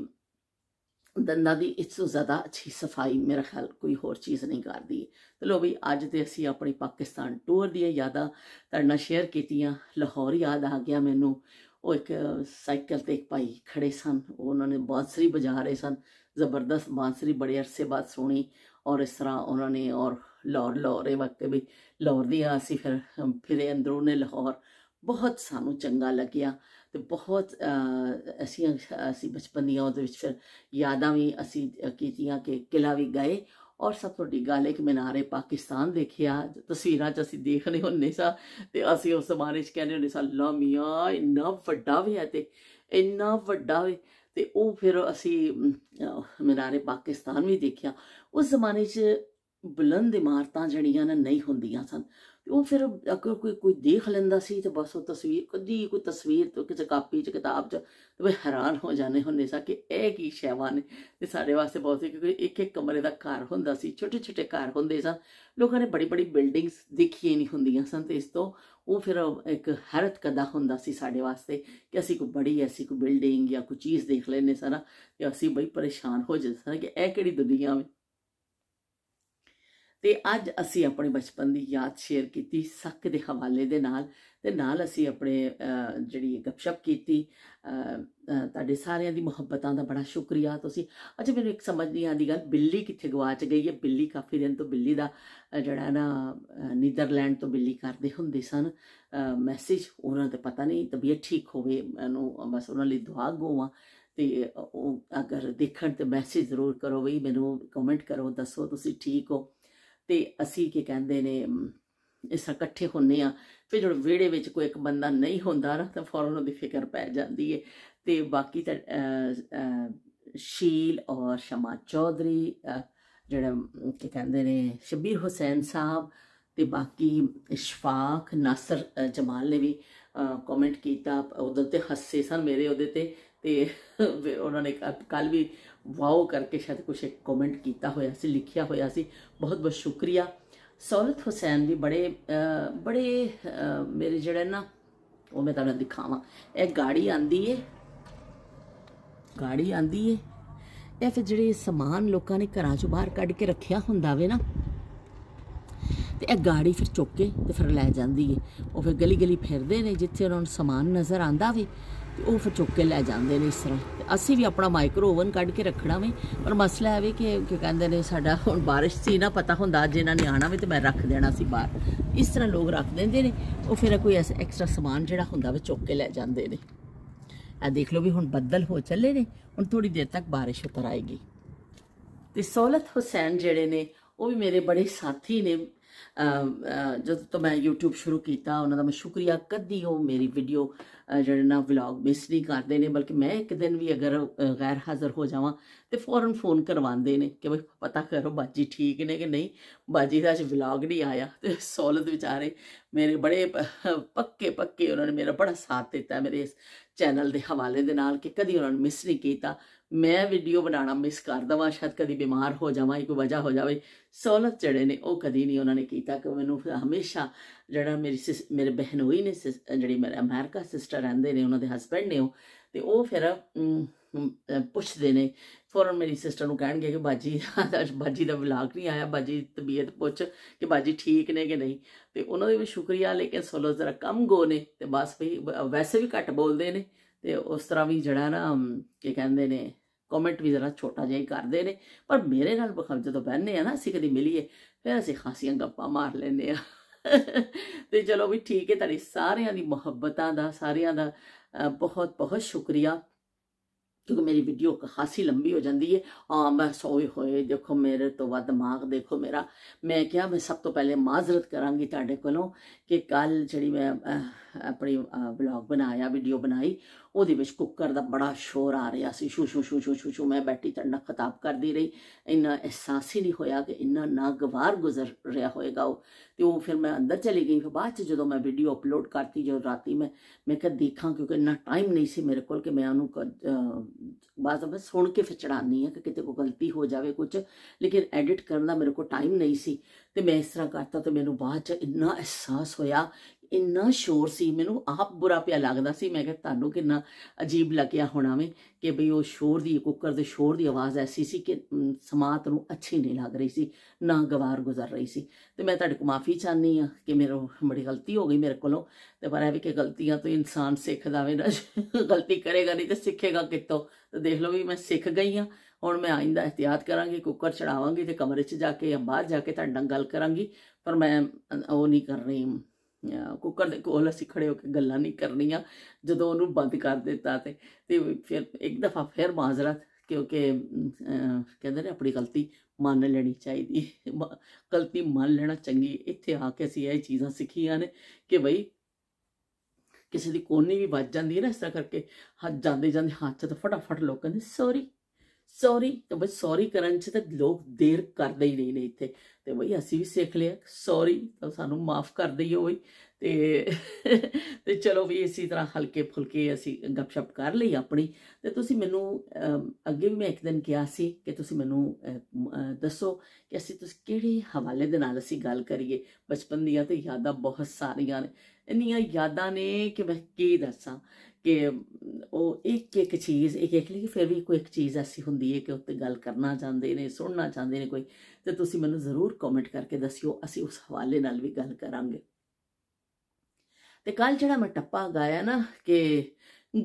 ਦੰਦਾਂ ਦੀ ਇਸ ਤੋਂ ਜ਼ਿਆਦਾ ਅੱਛੀ ਸਫਾਈ ਮੇਰੇ ਖਿਆਲ ਕੋਈ ਹੋਰ ਚੀਜ਼ ਨਹੀਂ ਕਰਦੀ ਤੇ ਲੋ ਵੀ ਅੱਜ ਤੇ ਅਸੀਂ ਆਪਣੀ ਪਾਕਿਸਤਾਨ ਟੂਰ ਦੀਆਂ ਯਾਦਾਂ ਤੁਹਾਡੇ ਨਾਲ ਸ਼ੇਅਰ ਕੀਤੀਆਂ ਲਾਹੌਰ ਯਾਦ ਆ ਗਿਆ ਮੈਨੂੰ ਉਹ ਇੱਕ ਸਾਈਕਲ ਤੇ ਇੱਕ ਭਾਈ ਖੜੇ ਸਨ ਉਹਨਾਂ ਨੇ ਬਾਂਸਰੀ ਵਜਾ ਰਹੇ ਸਨ ਜ਼ਬਰਦਸਤ ਬਾਂਸਰੀ ਬੜੇ ਅਰਸੇ ਬਾਅਦ ਸੁਣੀ ਔਰ ਇਸ ਤਰ੍ਹਾਂ ਉਹਨਾਂ ਨੇ ਔਰ ਲਾਹੌਰ ਲਾਹੌਰੇ ਵਕਤ ਵੀ ਲਾਹੌਰ ਦੀ ਅਸੀਂ ਫਿਰ ਫਿਰੇ ਅੰਦਰੋਂ ਨੇ ਲਾਹੌਰ ਬਹੁਤ ਸਾਨੂੰ ਚੰਗਾ ਲੱਗਿਆ ਤੇ ਬਹੁਤ ਅਸੀਂ ਅਸੀਂ ਬਚਪਨ ਦੀਆਂ ਉਹਦੇ ਵਿੱਚ ਫਿਰ ਯਾਦਾਂ ਵੀ ਅਸੀਂ ਕੀਤੀਆਂ ਕਿ ਕਿਲਾ ਵੀ ਗਏ ਔਰ ਸਭ ਤੋਂ ਵੱਡੀ ਗੱਲ ਹੈ ਕਿ ਮਿਨਾਰੇ ਪਾਕਿਸਤਾਨ ਦੇਖਿਆ ਤਸਵੀਰਾਂ 'ਚ ਅਸੀਂ ਦੇਖਨੇ ਹੁੰਨੇ ਸਾ ਤੇ ਅਸੀਂ ਉਸ ਜ਼ਮਾਨੇ 'ਚ ਕਹਿੰਦੇ ਹੁੰਨੇ ਸਾ ਲਾ ਮੀਆਂ ਇੰਨਾ ਵੱਡਾ ਵੀ ਹੈ ਤੇ ਇੰਨਾ ਵੱਡਾ ਵੀ ਤੇ ਉਹ ਫਿਰ ਅਸੀਂ ਮਿਨਾਰੇ ਪਾਕਿਸਤਾਨ ਵੀ ਦੇਖਿਆ ਉਸ ਜ਼ਮਾਨੇ 'ਚ ਬੁਲੰਦ ਇਮਾਰਤਾਂ ਜਿਹੜੀਆਂ ਨਾ ਨਹੀਂ ਹੁੰਦੀਆਂ ਸਨ ਉਹ ਫਿਰ ਅਗਰ ਕੋਈ ਕੋਈ ਦੇਖ ਲੈਂਦਾ ਸੀ ਤੇ ਬਸ ਉਹ ਤਸਵੀਰ ਕਦੀ ਕੋਈ ਤਸਵੀਰ ਤੋਂ ਕਿਸੇ ਕਾਪੀ 'ਚ ਕਿਤਾਬ 'ਚ ਤੇ ਬਈ ਹੈਰਾਨ ਹੋ ਜਾਂਦੇ ਹੁੰਦੇ ਸਾ ਕਿ ਇਹ ਕੀ ਸ਼ੈਵਾਂ ਨੇ ਤੇ ਸਾਡੇ ਵਾਸਤੇ ਬਹੁਤ ਸੀ ਕਿਉਂਕਿ ਇੱਕ ਇੱਕ ਕਮਰੇ ਦਾ ਘਰ ਹੁੰਦਾ ਸੀ ਛੋਟੇ ਛੋਟੇ ਘਰ ਹੁੰਦੇ ਸਨ ਲੋਕਾਂ ਨੇ ਬੜੀ ਬੜੀ ਬਿਲਡਿੰਗਸ ਦੇਖੀਆਂ ਨਹੀਂ ਹੁੰਦੀਆਂ ਸਨ ਤੇ ਇਸ ਤੋਂ ਉਹ ਫਿਰ ਇੱਕ ਹੈਰਤ ਕਦਾ ਹੁੰਦਾ ਸੀ ਸਾਡੇ ਵਾਸਤੇ ਕਿ ਅਸੀਂ ਕੋਈ ਬੜੀ ਐਸੀ ਕੋਈ ਬਿਲਡਿੰਗ ਜਾਂ ਕੋਈ ਚੀਜ਼ ਦੇਖ ਲੈਨੇ ਸਾਰਾ ਤੇ ਅਸੀਂ ਬਈ ਪਰੇਸ਼ਾਨ ਹੋ ਜਾਂਦੇ ਸਾਂ ਕਿ ਇਹ ਕਿਹੜੀ ਦੁਨੀਆ ਵਿੱਚ ਤੇ ਅੱਜ ਅਸੀਂ ਆਪਣੇ ਬਚਪਨ ਦੀ ਯਾਦ ਸ਼ੇਅਰ ਕੀਤੀ ਸੱਕ ਦੇ ਹਵਾਲੇ ਦੇ ਨਾਲ ਤੇ ਨਾਲ ਅਸੀਂ ਆਪਣੇ ਜਿਹੜੀ ਗੱਪਸ਼ਪ ਕੀਤੀ ਤੁਹਾਡੇ ਸਾਰਿਆਂ ਦੀ ਮੁਹੱਬਤਾਂ ਦਾ ਬੜਾ ਸ਼ੁਕਰੀਆ ਤੁਸੀਂ ਅੱਛਾ ਮੈਨੂੰ ਇੱਕ ਸਮਝ ਨਹੀਂ ਆਂਦੀ ਗੱਲ ਬਿੱਲੀ ਕਿੱਥੇ ਗਵਾਚ ਗਈ ਹੈ ਬਿੱਲੀ ਕਾਫੀ ਦਿਨ ਤੋਂ ਬਿੱਲੀ ਦਾ ਜਿਹੜਾ ਨਾ ਨੀਦਰਲੈਂਡ ਤੋਂ ਬਿੱਲੀ ਕਰਦੇ ਹੁੰਦੇ ਸਨ ਮੈਸੇਜ ਉਹਨਾਂ ਤੇ ਪਤਾ ਨਹੀਂ ਤਬੀਅਤ ਠੀਕ ਹੋਵੇ ਮੈਨੂੰ ਬਸ ਉਹਨਾਂ ਲਈ ਦੁਆ ਗੋਵਾਂ ਤੇ ਉਹ ਅਗਰ ਦੇਖਣ ਤੇ ਮੈਸੇਜ ਜ਼ਰੂਰ ਕਰੋ ਵੀ ਮੈਨੂੰ ਕਮੈਂਟ ਕਰੋ ਦੱਸੋ ਤੁਸੀਂ ਠੀਕ ਹੋ ਤੇ ਅਸੀਂ ਕੀ ਕਹਿੰਦੇ ਨੇ ਇਸ ਤਰ੍ਹਾਂ ਇਕੱਠੇ ਹੁੰਨੇ ਆ ਫਿਰ ਜਦੋਂ ਵਿਹੜੇ ਵਿੱਚ ਕੋਈ ਇੱਕ ਬੰਦਾ ਨਹੀਂ ਹੁੰਦਾ ਨਾ ਤਾਂ ਫੌਰਨ ਉਹਦੀ ਫਿਕਰ ਪੈ ਜਾਂਦੀ ਏ ਤੇ ਬਾਕੀ ਤਾਂ ਸ਼ੀਲ ਔਰ ਸ਼ਮਾ ਚੌਧਰੀ ਜਿਹੜਾ ਕੀ ਕਹਿੰਦੇ ਨੇ ਸ਼ਬੀਰ ਹੁਸੈਨ ਸਾਹਿਬ ਤੇ ਬਾਕੀ ਇਸ਼ਫਾਕ ਨਾਸਰ ਜਮਾਲ ਨੇ ਵੀ ਕਮੈਂਟ ਕੀਤਾ ਉਹਦੇ ਤੇ ਹੱਸੇ ਸਨ ਮੇਰੇ ਉਹਦੇ ਤੇ ਤੇ ਉਹਨਾਂ ਨੇ ਕੱਲ ਵੀ ਵਾਓ ਕਰਕੇ ਸ਼ਾਇਦ ਕੁਝ ਇੱਕ ਕਮੈਂਟ ਕੀਤਾ ਹੋਇਆ ਸੀ ਲਿਖਿਆ ਹੋਇਆ ਸੀ ਬਹੁਤ ਬਹੁਤ ਸ਼ੁਕਰੀਆ ਸੌਲਤ ਹੁਸੈਨ ਵੀ ਬੜੇ ਬੜੇ ਮੇਰੇ ਜਿਹੜੇ ਨਾ ਉਹ ਮੈਂ ਤੁਹਾਨੂੰ ਦਿਖਾਵਾਂ ਇਹ ਗਾੜੀ ਆਂਦੀ ਏ ਗਾੜੀ ਆਂਦੀ ਏ ਇਹ ਫਿਰ ਜਿਹੜੇ ਸਮਾਨ ਲੋਕਾਂ ਨੇ ਘਰਾਂ ਚੋਂ ਬਾਹਰ ਕੱਢ ਕੇ ਰੱਖਿਆ ਹੁੰਦਾ ਵੇ ਨਾ ਤੇ ਇਹ ਗਾੜੀ ਫਿਰ ਚੁੱਕ ਕੇ ਤੇ ਫਿਰ ਲੈ ਜਾਂਦੀ ਏ ਉਹ ਫਿਰ ਗਲੀ ਗਲੀ ਫਿਰਦੇ ਨੇ ਜਿੱਥੇ ਉਹਨਾਂ ਨੂੰ ਸਮਾਨ ਨਜ਼ਰ ਆਂਦਾ ਵੇ ਉਹ ਫਿਰ ਚੁੱਕ ਕੇ ਲੈ ਜਾਂਦੇ ਨੇ ਇਸ ਤਰ੍ਹਾਂ ਅਸੀਂ ਵੀ ਆਪਣਾ ਮਾਈਕਰੋ ਓਵਨ ਕੱਢ ਕੇ ਰੱਖਣਾ ਵੇ ਪਰ ਮਸਲਾ ਹੈ ਵੀ ਕਿ ਕਹਿੰਦੇ ਨੇ ਸਾਡਾ ਹੁਣ ਬਾਰਿਸ਼ ਸੀ ਨਾ ਪਤਾ ਹੁੰਦਾ ਜੇ ਇਹਨਾਂ ਨੇ ਆਣਾ ਵੇ ਤੇ ਮੈਂ ਰੱਖ ਦੇਣਾ ਸੀ ਬਾਹਰ ਇਸ ਤਰ੍ਹਾਂ ਲੋਕ ਰੱਖ ਦਿੰਦੇ ਨੇ ਉਹ ਫਿਰ ਕੋਈ ਐਕਸਟਰਾ ਸਮਾਨ ਜਿਹੜਾ ਹੁੰਦਾ ਵੇ ਚੁੱਕ ਕੇ ਲੈ ਜਾਂਦੇ ਨੇ ਆ ਦੇਖ ਲਓ ਵੀ ਹੁਣ ਬੱਦਲ ਹੋ ਚੱਲੇ ਨੇ ਹੁਣ ਥੋੜੀ ਦੇਰ ਤੱਕ ਬਾਰਿਸ਼ ਉਤਰ ਆਏਗੀ ਤੇ ਸੌਲਤ ਹੁਸੈਨ ਜਿਹੜੇ ਨੇ ਉਹ ਵੀ ਮੇਰੇ ਬੜੇ ਸਾਥੀ ਨੇ ਜਦੋਂ ਤੋਂ ਮੈਂ YouTube ਸ਼ੁਰੂ ਕੀਤਾ ਉਹਨਾਂ ਦਾ ਮੈਂ ਸ਼ੁਕਰੀਆ ਕਦੀ ਉਹ ਮੇਰੀ ਵੀਡੀਓ ਜਿਹੜੇ ਨਾ ਵਲੌਗ ਮਿਸ ਨਹੀਂ ਕਰਦੇ ਨੇ ਬਲਕਿ ਮੈਂ ਇੱਕ ਦਿਨ ਵੀ ਅਗਰ ਗੈਰ ਹਾਜ਼ਰ ਹੋ ਜਾਵਾਂ ਤੇ ਫੌਰਨ ਫੋਨ ਕਰਵਾਉਂਦੇ ਨੇ ਕਿ ਬਈ ਪਤਾ ਕਰੋ ਬਾਜੀ ਠੀਕ ਨੇ ਕਿ ਨਹੀਂ ਬਾਜੀ ਦਾ ਅੱਜ ਵਲੌਗ ਨਹੀਂ ਆਇਆ ਤੇ ਸੌਲਤ ਵਿਚਾਰੇ ਮੇਰੇ ਬੜੇ ਪੱਕੇ ਪੱਕੇ ਉਹਨਾਂ ਨੇ ਮੇਰਾ ਬੜਾ ਸਾਥ ਦਿੱਤਾ ਮੇਰੇ ਇਸ ਚੈਨਲ ਦੇ ਹਵਾਲੇ ਦੇ ਨਾਲ ਕਿ ਕਦੀ ਉਹਨਾਂ ਨੂੰ ਮਿਸ ਨਹੀਂ ਕੀਤਾ ਮੈਂ ਵੀਡੀਓ ਬਣਾਣਾ ਮਿਸ ਕਰ ਦਵਾਂ ਸ਼ਾਇਦ ਕਦੀ ਬਿਮਾਰ ਹੋ ਜਾਵਾਂ ਕੋਈ ਵਜ੍ਹਾ ਹੋ ਜਾਵੇ ਸਹੂਲਤ ਜਿਹੜੇ ਨੇ ਉਹ ਕਦੀ ਨਹੀਂ ਉਹਨਾਂ ਨੇ ਕੀਤਾ ਕਿ ਮੈਨੂੰ ਹਮੇਸ਼ਾ ਜਿਹੜਾ ਮੇਰੀ ਮੇਰੇ ਬਹਿਨੋਈ ਨੇ ਜਿਹੜੀ ਮੇਰੇ ਅਮਰੀਕਾ ਸਿਸਟਰ ਰਹਿੰਦੇ ਨੇ ਉਹਨਾਂ ਦੇ ਹਸਬੰਡ ਨੇ ਉਹ ਤੇ ਉਹ ਫਿਰ ਪੁੱਛਦੇ ਨੇ ਫੌਰਨ ਮੇਰੀ ਸਿਸਟਰ ਨੂੰ ਕਹਿਣਗੇ ਕਿ ਬਾਜੀ ਅੱਜ ਬਾਜੀ ਦਾ ਵਲਾਗ ਨਹੀਂ ਆਇਆ ਬਾਜੀ ਤਬੀਅਤ ਪੁੱਛ ਕਿ ਬਾਜੀ ਠੀਕ ਨੇ ਕਿ ਨਹੀਂ ਤੇ ਉਹਨਾਂ ਦੇ ਵੀ ਸ਼ੁਕਰੀਆ ਲੇਕਿਨ ਸੋਲੋ ਜ਼ਰਾ ਕਮ ਗੋ ਨੇ ਤੇ ਬਸ ਵੀ ਵੈਸੇ ਵੀ ਘੱਟ ਬੋਲਦੇ ਨੇ ਤੇ ਉਸ ਤਰ੍ਹਾਂ ਵੀ ਜਿਹੜਾ ਨਾ ਕੀ ਕਹਿੰਦੇ ਨੇ ਕਮੈਂਟ ਵੀ ਜ਼ਰਾ ਛੋਟਾ ਜਿਹਾ ਹੀ ਕਰਦੇ ਨੇ ਪਰ ਮੇਰੇ ਨਾਲ ਬਖਮ ਜਦੋਂ ਬਹਿੰਦੇ ਆ ਨਾ ਅਸੀਂ ਕਦੀ ਮਿਲੀਏ ਫਿਰ ਅਸੀਂ ਖਾਸੀਆਂ ਗੱਪਾਂ ਮਾਰ ਲੈਂਦੇ ਆ ਤੇ ਚਲੋ ਵੀ ਠੀਕ ਹੈ ਤੁਹਾਡੀ ਸਾਰਿਆਂ ਦੀ ਮੁਹੱਬਤਾਂ ਦਾ ਸਾਰਿਆਂ ਦਾ ਬਹੁਤ ਬਹੁਤ ਸ਼ੁਕਰੀਆ ਕਿਉਂਕਿ ਮੇਰੀ ਵੀਡੀਓ ਖਾਸੀ ਲੰਬੀ ਹੋ ਜਾਂਦੀ ਹੈ ਆ ਮੈਂ ਸੋਏ ਹੋਏ ਦੇਖੋ ਮੇਰੇ ਤੋਂ ਵੱਧ ਦਿਮਾਗ ਦੇਖੋ ਮੇਰਾ ਮੈਂ ਕਿਹਾ ਮੈਂ ਸਭ ਤੋਂ ਪਹਿਲੇ ਮਾਜ਼ਰਤ ਕਰਾਂਗੀ ਤੁਹਾਡੇ ਕੋਲੋਂ ਕਿ ਕੱਲ ਜਿਹੜੀ ਮੈਂ ਆਪਣੀ ਵਲੌਗ ਬਣਾਇਆ ਵੀਡੀਓ ਬਣਾਈ ਉਹਦੇ ਵਿੱਚ ਕੁੱਕਰ ਦਾ ਬੜਾ ਸ਼ੋਰ ਆ ਰਿਹਾ ਸੀ ਸ਼ੂ ਸ਼ੂ ਸ਼ੂ ਸ਼ੂ ਸ਼ੂ ਮੈਂ ਬੈਠੀ ਤੜਨਾ ਖਤਾਬ ਕਰਦੀ ਰਹੀ ਇੰਨਾ ਅਹਿਸਾਸ ਹੀ ਨਹੀਂ ਹੋਇਆ ਕਿ ਇੰਨਾ ਨਾਗਵਾਰ ਗੁਜ਼ਰ ਰਿਹਾ ਹੋਏਗਾ ਉਹ ਤੇ ਉਹ ਫਿਰ ਮੈਂ ਅੰਦਰ ਚਲੀ ਗਈ ਫਿਰ ਬਾਅਦ ਚ ਜਦੋਂ ਮੈਂ ਵੀਡੀਓ ਅਪਲੋਡ ਕਰਤੀ ਜਦੋਂ ਰਾਤੀ ਮੈਂ ਮੈਂ ਕਿਹਾ ਦੇਖਾਂ ਕਿਉਂਕਿ ਇੰਨਾ ਟਾਈਮ ਨਹੀਂ ਸੀ ਮੇਰੇ ਕੋਲ ਕਿ ਮੈਂ ਉਹਨੂੰ ਬਾਅਦ ਵਿੱਚ ਸੁਣ ਕੇ ਫਿਰ ਚੜਾਨੀ ਹੈ ਕਿ ਕਿਤੇ ਕੋਈ ਗਲਤੀ ਹੋ ਜਾਵੇ ਕੁਝ ਲੇਕਿਨ ਐਡਿਟ ਕਰਨ ਦਾ ਮੇਰੇ ਕੋਲ ਟਾਈਮ ਨਹੀਂ ਸੀ ਤੇ ਮੈਂ ਇਸ ਤਰ੍ਹਾਂ ਕਰਤਾ ਤੇ ਮੈਨੂੰ ਬਾਅਦ ਚ ਇੰਨਾ ਅਹਿਸਾਸ ਹੋਇਆ ਇੰਨਾ ਸ਼ੋਰ ਸੀ ਮੈਨੂੰ ਆਪ ਬੁਰਾ ਪਿਆ ਲੱਗਦਾ ਸੀ ਮੈਂ ਕਿਹਾ ਤੁਹਾਨੂੰ ਕਿੰਨਾ ਅਜੀਬ ਲੱਗਿਆ ਹੋਣਾ ਵੇ ਕਿ ਭਈ ਉਹ ਸ਼ੋਰ ਦੀ ਕੁੱਕਰ ਦੇ ਸ਼ੋਰ ਦੀ ਆਵਾਜ਼ ਐਸੀ ਸੀ ਕਿ ਸਮਾਤ ਨੂੰ ਅੱਛੀ ਨਹੀਂ ਲੱਗ ਰਹੀ ਸੀ ਨਾ ਗਵਾਰ ਗੁਜ਼ਰ ਰਹੀ ਸੀ ਤੇ ਮੈਂ ਤੁਹਾਡੇ ਕੋ ਮਾਫੀ ਚਾਹਨੀ ਆ ਕਿ ਮੇਰੇ ਬੜੀ ਗਲਤੀ ਹੋ ਗਈ ਮੇਰੇ ਕੋਲੋਂ ਤੇ ਪਰ ਇਹ ਵੀ ਕਿ ਗਲਤੀਆਂ ਤੋਂ ਇਨਸਾਨ ਸਿੱਖਦਾ ਵੇ ਨਾ ਗਲਤੀ ਕਰੇਗਾ ਨਹੀਂ ਤੇ ਸਿੱਖੇਗਾ ਕਿਤੋਂ ਤੇ ਦੇਖ ਲਓ ਵੀ ਮੈਂ ਸਿੱਖ ਗਈ ਆ ਹੁਣ ਮੈਂ ਆਇਂਦਾ ਇhtiyat ਕਰਾਂਗੀ ਕੁੱਕਰ ਚੜਾਵਾਂਗੀ ਤੇ ਕਮਰੇ 'ਚ ਜਾ ਕੇ ਜਾਂ ਬਾਹਰ ਜਾ ਕੇ ਤੁਹਾਡੇ ਨਾਲ ਗੱਲ ਕਰਾਂਗੀ ਪਰ ਮੈਂ ਉਹ ਨਹੀਂ ਕਰ ਰਹੀ ਕੁੱਕਰ ਦੇ ਕੋਲ ਅਸੀਂ ਖੜੇ ਹੋ ਕੇ ਗੱਲਾਂ ਨਹੀਂ ਕਰਨੀਆਂ ਜਦੋਂ ਉਹਨੂੰ ਬੰਦ ਕਰ ਦਿੱਤਾ ਤੇ ਤੇ ਫਿਰ ਇੱਕ ਦਫਾ ਫਿਰ ਮਾਜ਼ਰਤ ਕਿਉਂਕਿ ਕਹਿੰਦੇ ਨੇ ਆਪਣੀ ਗਲਤੀ ਮੰਨ ਲੈਣੀ ਚਾਹੀਦੀ ਗਲਤੀ ਮੰਨ ਲੈਣਾ ਚੰਗੀ ਇੱਥੇ ਆ ਕੇ ਅਸੀਂ ਇਹ ਚੀਜ਼ਾਂ ਸਿੱਖੀਆਂ ਨੇ ਕਿ ਭਈ ਕਿਸੇ ਦੀ ਕੋਨੀ ਵੀ ਵੱਜ ਜਾਂਦੀ ਹੈ ਨਾ ਇਸ ਤਰ੍ਹਾਂ ਕਰਕੇ ਹੱਥ ਜਾਂਦੇ ਜਾਂਦੇ ਹੱਥ ਤੋਂ ਫਟਾਫਟ ਲੋਕਾਂ ਨੇ ਸੌਰੀ ਸੌਰੀ ਤੇ ਬਈ ਸੌਰੀ ਕਰਨ ਚ ਤਾਂ ਲੋਕ ਦੇਰ ਕਰਦੇ ਹੀ ਨਹੀਂ ਨੇ ਇੱਥੇ ਤੇ ਬਈ ਅਸੀਂ ਵੀ ਸਿੱਖ ਲਿਆ ਸੌਰੀ ਤਾਂ ਸਾਨੂੰ ਮਾਫ ਕਰ ਦਈਓ ਬਈ ਤੇ ਤੇ ਚਲੋ ਵੀ ਇਸੇ ਤਰ੍ਹਾਂ ਹਲਕੇ ਫੁਲਕੇ ਅਸੀਂ ਗੱਪਸ਼ਪ ਕਰ ਲਈ ਆਪਣੀ ਤੇ ਤੁਸੀਂ ਮੈਨੂੰ ਅੱਗੇ ਵੀ ਮੈਂ ਇੱਕ ਦਿਨ ਕਿਹਾ ਸੀ ਕਿ ਤੁਸੀਂ ਮੈਨੂੰ ਦੱਸੋ ਕਿ ਅਸੀਂ ਤੁਸੀਂ ਕਿਹੜੇ ਹਵਾਲੇ ਦੇ ਨਾਲ ਅਸੀਂ ਗੱਲ ਕਰੀਏ ਬਚਪਨ ਦੀਆਂ ਤੇ ਯਾਦਾਂ ਬਹੁਤ ਸਾਰੀਆਂ ਨੇ ਇੰਨੀਆਂ ਯਾਦਾਂ ਨੇ ਕਿ ਮੈਂ ਕੀ ਦੱਸਾਂ ਕਿ ਉਹ ਇੱਕ ਇੱਕ ਚੀਜ਼ ਇੱਕ ਇੱਕ ਲਈ ਫਿਰ ਵੀ ਕੋਈ ਇੱਕ ਚੀਜ਼ ਐਸੀ ਹੁੰਦੀ ਹੈ ਕਿ ਉੱਤੇ ਗੱਲ ਕਰਨਾ ਚਾਹੁੰਦੇ ਨੇ ਸੁਣਨਾ ਚਾਹੁੰਦੇ ਨੇ ਕੋਈ ਤੇ ਤੁਸੀਂ ਮੈਨੂੰ ਜ਼ਰੂਰ ਕਮੈਂਟ ਕਰਕੇ ਦੱਸਿਓ ਅਸੀਂ ਉਸ ਹਵਾਲੇ ਨਾਲ ਵੀ ਗੱਲ ਕਰਾਂਗੇ ਤੇ ਕੱਲ ਜਿਹੜਾ ਮੈਂ ਟੱਪਾ ਗਾਇਆ ਨਾ ਕਿ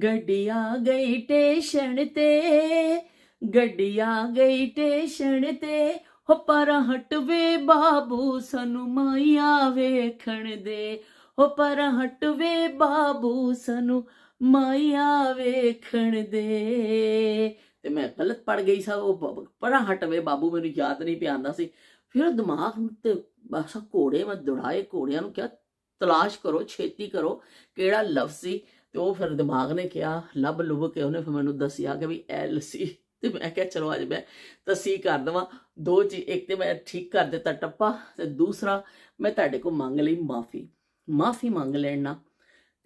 ਗੱਡੀ ਆ ਗਈ ਟੇਸ਼ਣ ਤੇ ਗੱਡੀ ਆ ਗਈ ਟੇਸ਼ਣ ਤੇ ਹੋ ਪਰ ਹਟਵੇ ਬਾਬੂ ਸਾਨੂੰ ਮਾਇਆ ਵੇਖਣ ਦੇ ਹੋ ਪਰ ਹਟਵੇ ਬਾਬੂ ਸਾਨੂੰ ਮਾਇਆ ਵੇਖਣ ਦੇ ਤੇ ਮੈਂ ਗਲਤ ਪੜ ਗਈ ਸਾ ਉਹ ਪਰਾਂ ਹਟਵੇ ਬਾਬੂ ਮੈਨੂੰ ਯਾਦ ਨਹੀਂ ਪਿਆਂਦਾ ਸੀ ਫਿਰ ਦਿਮਾਗ ਤੇ ਬਸ ਘੋੜੇ ਮੈਂ ਦੁੜਾਏ ਘੋੜਿਆਂ ਨੂੰ ਕਿਹਾ ਤਲਾਸ਼ ਕਰੋ ਛੇਤੀ ਕਰੋ ਕਿਹੜਾ ਲਫ਼ਜ਼ ਸੀ ਤੇ ਉਹ ਫਿਰ ਦਿਮਾਗ ਨੇ ਕਿਹਾ ਲੱਭ ਲੁਭ ਕੇ ਉਹਨੇ ਫਿਰ ਮੈਨੂੰ ਦੱਸਿਆ ਕਿ ਵੀ ਐਲ ਸੀ ਤੇ ਮੈਂ ਕਿਹਾ ਚਲੋ ਅੱਜ ਮੈਂ ਤਸੀ ਕਰ ਦਵਾਂ ਦੋ ਚੀ ਇੱਕ ਤੇ ਮੈਂ ਠੀਕ ਕਰ ਦਿੱਤਾ ਟੱਪਾ ਤੇ ਦੂਸਰਾ ਮੈਂ ਤੁਹਾਡੇ ਕੋਲ ਮੰਗ ਲਈ ਮਾਫੀ ਮਾਫੀ ਮੰਗ ਲੈਣਾ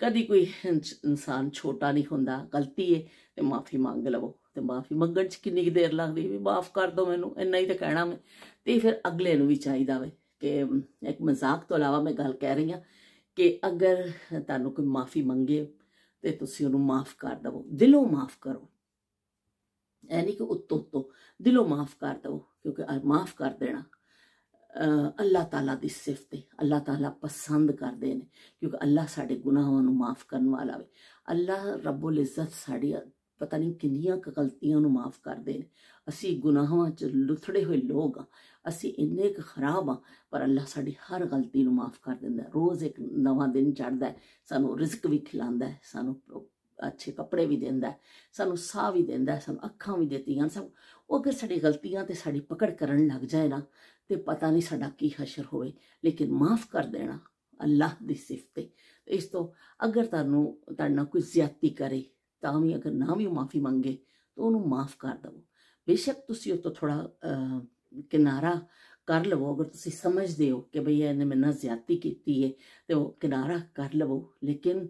ਕਦੀ ਕੋਈ ਇਨਸਾਨ ਛੋਟਾ ਨਹੀਂ ਹੁੰਦਾ ਗਲਤੀ ਹੈ ਤੇ ਮਾਫੀ ਮੰਗ ਲਵੋ ਤੇ ਮਾਫੀ ਮੰਗਣ ਚ ਕਿੰਨੀ ਦੇਰ ਲੱਗਦੀ ਵੀ ਮਾਫ ਕਰ ਦੋ ਮੈਨੂੰ ਇੰਨਾ ਹੀ ਤਾਂ ਕਹਿਣਾ ਮੈਂ ਤੇ ਫਿਰ ਅਗਲੇ ਨੂੰ ਵੀ ਚਾਹੀਦਾ ਵੇ ਕਿ ਇੱਕ ਮਜ਼ਾਕ ਤੋਂ ਇਲਾਵਾ ਮੈਂ ਗੱਲ ਕਹਿ ਰਹੀ ਆ ਕਿ ਅਗਰ ਤੁਹਾਨੂੰ ਕੋਈ ਮਾਫੀ ਮੰਗੇ ਤੇ ਤੁਸੀਂ ਉਹਨੂੰ ਮਾਫ ਕਰ ਦਵੋ ਦਿਲੋਂ ਮਾਫ ਕਰੋ ਐਨੀ ਕਿ ਉੱਤੋਂ ਤੋਂ ਦਿਲੋਂ ਮਾਫ ਕਰ ਦਵੋ ਕਿਉਂਕਿ ਮਾਫ ਕਰ ਦੇਣਾ ਅੱਲਾਹ ਤਾਲਾ ਦੀ ਸਿਫਤ ਹੈ ਅੱਲਾਹ ਤਾਲਾ ਪਸੰਦ ਕਰਦੇ ਨੇ ਕਿਉਂਕਿ ਅੱਲਾਹ ਸਾਡੇ ਗੁਨਾਹਾਂ ਨੂੰ ਮਾਫ ਕਰਨ ਵਾਲਾ ਹੈ ਅੱਲਾਹ ਰੱਬੁਲ ਇੱਜ਼ਤ ਸਾਡੀ ਪਤਾ ਨਹੀਂ ਕਿੰਨੀਆਂ ਕ ਗਲਤੀਆਂ ਨੂੰ ਮਾਫ ਕਰਦੇ ਨੇ ਅਸੀਂ ਗੁਨਾਹਾਂ 'ਚ ਲੁੱਥੜੇ ਹੋਏ ਲੋਕ ਆ ਅਸੀਂ ਇੰਨੇ ਕ ਖਰਾਬ ਆ ਪਰ ਅੱਲਾਹ ਸਾਡੀ ਹਰ ਗਲਤੀ ਨੂੰ ਮਾਫ ਕਰ ਦਿੰਦਾ ਰੋਜ਼ ਇੱਕ ਨਵਾਂ ਦਿਨ ਚੜਦਾ ਹੈ ਸਾਨੂੰ ਰਿਜ਼ਕ ਵੀ ਖਿਲਾਉਂਦਾ ਹੈ ਸਾਨੂੰ ਅੱਛੇ ਕੱਪੜੇ ਵੀ ਦਿੰਦਾ ਸਾਨੂੰ ਸਾਹ ਵੀ ਦਿੰਦਾ ਸਾਨੂੰ ਅੱਖਾਂ ਵੀ ਦਿੱਤੀਆਂ ਸਭ ਉਹ ਅਗਰ ਸਾਡੀ ਗਲਤੀਆਂ ਤੇ ਸਾਡੀ ਪਕੜ ਕਰਨ ਲੱਗ ਜਾਏ ਨਾ ਤੇ ਪਤਾ ਨਹੀਂ ਸਾਡਾ ਕੀ ਹਸ਼ਰ ਹੋਵੇ ਲੇਕਿਨ ਮਾਫ ਕਰ ਦੇਣਾ ਅੱਲਾਹ ਦੀ ਸਿਫਤ ਹੈ ਇਸ ਤੋਂ ਅਗਰ ਤੁਹਾਨੂੰ ਤੁਹਾਡਾ ਕੋਈ ਜ਼ਿਆਤੀ ਕਰੇ ਤਾਂ ਵੀ ਅਗਰ ਨਾ ਵੀ ਮਾਫੀ ਮੰਗੇ ਤਾਂ ਉਹਨੂੰ ਮਾਫ ਕਰ ਦਵੋ ਬੇਸ਼ੱਕ ਤੁਸੀਂ ਉਹ ਤੋਂ ਥੋੜਾ ਕਿਨਾਰਾ ਕਰ ਲਵੋ ਅਗਰ ਤੁਸੀਂ ਸਮਝਦੇ ਹੋ ਕਿ ਭਈ ਇਹਨੇ ਮੈਨਾਂ ਜ਼ਿਆਤੀ ਕੀਤੀ ਹੈ ਤੇ ਉਹ ਕਿਨਾਰਾ ਕਰ ਲਵੋ ਲੇਕਿਨ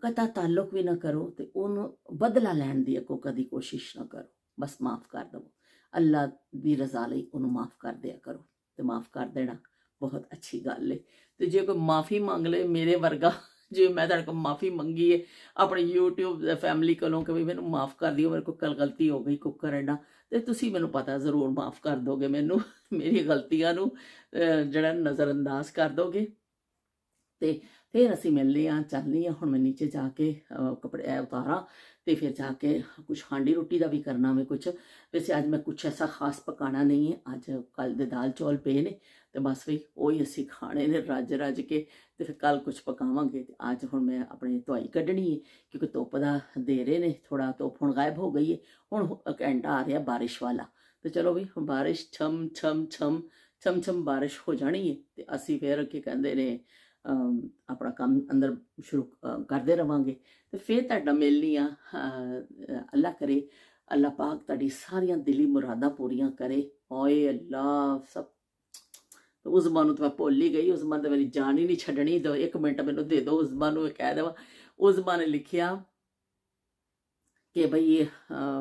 ਕਤਾ ਤਾਲੁਕ ਵੀ ਨਾ ਕਰੋ ਤੇ ਉਹਨੂੰ ਬਦਲਾ ਲੈਣ ਦੀ ਕੋ ਕਦੀ ਕੋਸ਼ਿਸ਼ ਨਾ ਕਰੋ ਬਸ ਮਾਫ ਕਰ ਦਵੋ ਅੱਲਾ ਦੀ ਰਜ਼ਾ ਲਈ ਉਹਨੂੰ ਮਾਫ ਕਰ ਦਿਆ ਕਰੋ ਤੇ ਮਾਫ ਕਰ ਦੇਣਾ ਬਹੁਤ ਅੱਛੀ ਗੱਲ ਏ ਤੇ ਜੇ ਕੋਈ ਮਾਫੀ ਮੰਗ ਲੇ ਮੇਰੇ ਵਰਗਾ ਜੇ ਮੈਂ ਤੁਹਾਡੇ ਕੋਲ ਮਾਫੀ ਮੰਗੀ ਹੈ ਆਪਣੇ YouTube ਫੈਮਿਲੀ ਕੋਲੋਂ ਕਿ ਵੀ ਮੈਨੂੰ ਮਾਫ ਕਰ ਦਿਓ ਮੇਰੇ ਕੋਲ ਕੱਲ ਗਲਤੀ ਹੋ ਗਈ ਕੁੱਕਰ ਐਡਾ ਤੇ ਤੁਸੀਂ ਮੈਨੂੰ ਪਤਾ ਜ਼ਰੂਰ ਮਾਫ ਕਰ ਦੋਗੇ ਮੈਨੂੰ ਮੇਰੀ ਗਲਤੀਆਂ ਨੂੰ ਜਿਹੜਾ ਨਜ਼ਰ ਅੰਦਾਜ਼ ਕਰ ਦੋਗੇ ਤੇ ਫਿਰ ਅਸੀਂ ਮਿਲਦੇ ਆ ਚੱਲਦੇ ਆ ਹੁਣ ਮੈਂ ਨੀਚੇ ਜਾ ਕੇ ਕਪੜੇ ਉਤਾਰਾਂ ਤੇ ਫਿਰ ਜਾ ਕੇ ਕੁਝ ਹਾਂਡੀ ਰੋਟੀ ਦਾ ਵੀ ਕਰਨਾ ਮੈਂ ਕੁਝ ਵੈਸੇ ਅੱਜ ਮੈਂ ਕੁਝ ਐਸਾ ਖਾਸ ਪਕਾਣਾ ਨਹੀਂ ਹੈ ਅੱਜ ਕੱਲ ਦੇ ਦਾਲ ਚੌਲ ਪਏ ਨੇ ਤੇ ਬਸ ਵੀ ਉਹੀ ਅਸੀਂ ਖਾਣੇ ਨੇ ਰੱਜ ਰੱਜ ਕੇ ਤੇ ਫਿਰ ਕੱਲ ਕੁਝ ਪਕਾਵਾਂਗੇ ਤੇ ਅੱਜ ਹੁਣ ਮੈਂ ਆਪਣੇ ਧੁਆਈ ਕੱਢਣੀ ਹੈ ਕਿਉਂਕਿ ਧੁੱਪ ਦਾ ਦੇ ਰਹੇ ਨੇ ਥੋੜਾ ਧੁੱਪ ਹੁਣ ਗਾਇਬ ਹੋ ਗਈ ਹੈ ਹੁਣ ਘੰਟਾ ਆ ਰਿਹਾ ਬਾਰਿਸ਼ ਵਾਲਾ ਤੇ ਚਲੋ ਵੀ ਬਾਰਿਸ਼ ਛਮ ਛਮ ਛਮ ਛਮ ਛਮ ਬਾਰਿਸ਼ ਹੋ ਜਾਣੀ ਹੈ ਤੇ ਅਸੀਂ ਫੇਰ ਕੀ ਕਹਿੰਦੇ ਨੇ ਆਪਣਾ ਕੰਮ ਅੰਦਰ ਸ਼ੁਰੂ ਕਰਦੇ ਰਵਾਂਗੇ ਤੇ ਫੇਰ ਤੁਹਾਡਾ ਆ ਅੱਲਾ ਕਰੇ ਅੱਲਾ ਪਾਕ ਤੁਹਾਡੀ ਸਾਰੀਆਂ ਦਿਲੀ ਮੁਰਾਦਾਂ ਪੂਰੀਆਂ ਕਰੇ ਓਏ ਅੱਲਾ ਸਭ ਉਸ ਮਨ ਨੂੰ ਤਾਂ ਭੁੱਲ ਹੀ ਗਈ ਉਸ ਮਨ ਦੇ ਮੇਰੀ ਜਾਨ ਹੀ ਨਹੀਂ ਛੱਡਣੀ ਦੋ ਇੱਕ ਮਿੰਟ ਮੈਨੂੰ ਦੇ ਦਿਓ ਉਸ ਮਨ ਨੂੰ ਕਹਿ ਦੇਵਾ ਉਸ ਮਨ ਨੇ ਲਿਖਿਆ ਕਿ ਭਈ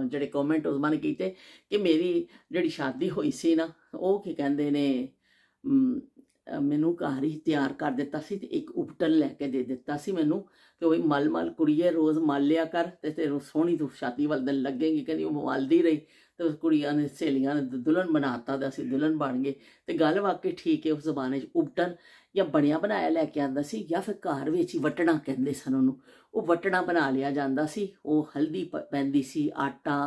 ਜਿਹੜੇ ਕਮੈਂਟ ਉਸ ਮਨ ਕੀਤੇ ਕਿ ਮੇਰੀ ਜਿਹੜੀ ਸ਼ਾਦੀ ਹੋਈ ਸੀ ਨਾ ਉਹ ਕੀ ਕਹਿੰਦੇ ਨੇ ਮੈਨੂੰ ਘਰ ਹੀ ਤਿਆਰ ਕਰ ਦਿੱਤਾ ਸੀ ਤੇ ਇੱਕ ਉਪਟਨ ਲੈ ਕੇ ਦੇ ਦਿੱਤਾ ਸੀ ਮੈਨੂੰ ਕਿ ਉਹ ਮਲ ਮਲ ਕੁੜੀਏ ਰੋਜ਼ ਮਲ ਲਿਆ ਕਰ ਤੇ ਤੇ ਸੋਹਣੀ ਤੂੰ ਸ਼ਾਦੀ ਵਾਲ ਦਿਨ ਲੱਗੇਗੀ ਕਹਿੰਦੀ ਉਹ ਮਲਦੀ ਰਹੀ ਤੇ ਉਸ ਕੁੜੀਆਂ ਨੇ ਸਹੇਲੀਆਂ ਨੇ ਦੁਲਨ ਬਣਾਤਾ ਤੇ ਅਸੀਂ ਦੁਲਨ ਬਣ ਗਏ ਤੇ ਗੱਲ ਵਾਕਈ ਠੀਕ ਹੈ ਉਸ ਜ਼ਮਾਨੇ 'ਚ ਉਪਟਨ ਜਾਂ ਬਣਿਆ ਬਣਾਇਆ ਲੈ ਕੇ ਆਂਦਾ ਸੀ ਜਾਂ ਫਿਰ ਘਰ ਵਿੱਚ ਹੀ ਵਟਣਾ ਕਹਿੰਦੇ ਸਨ ਉਹਨੂੰ ਉਹ ਵਟਣਾ ਬਣਾ ਲਿਆ ਜਾਂਦਾ ਸੀ ਉਹ ਹਲਦੀ ਪੈਂਦੀ ਸੀ ਆਟਾ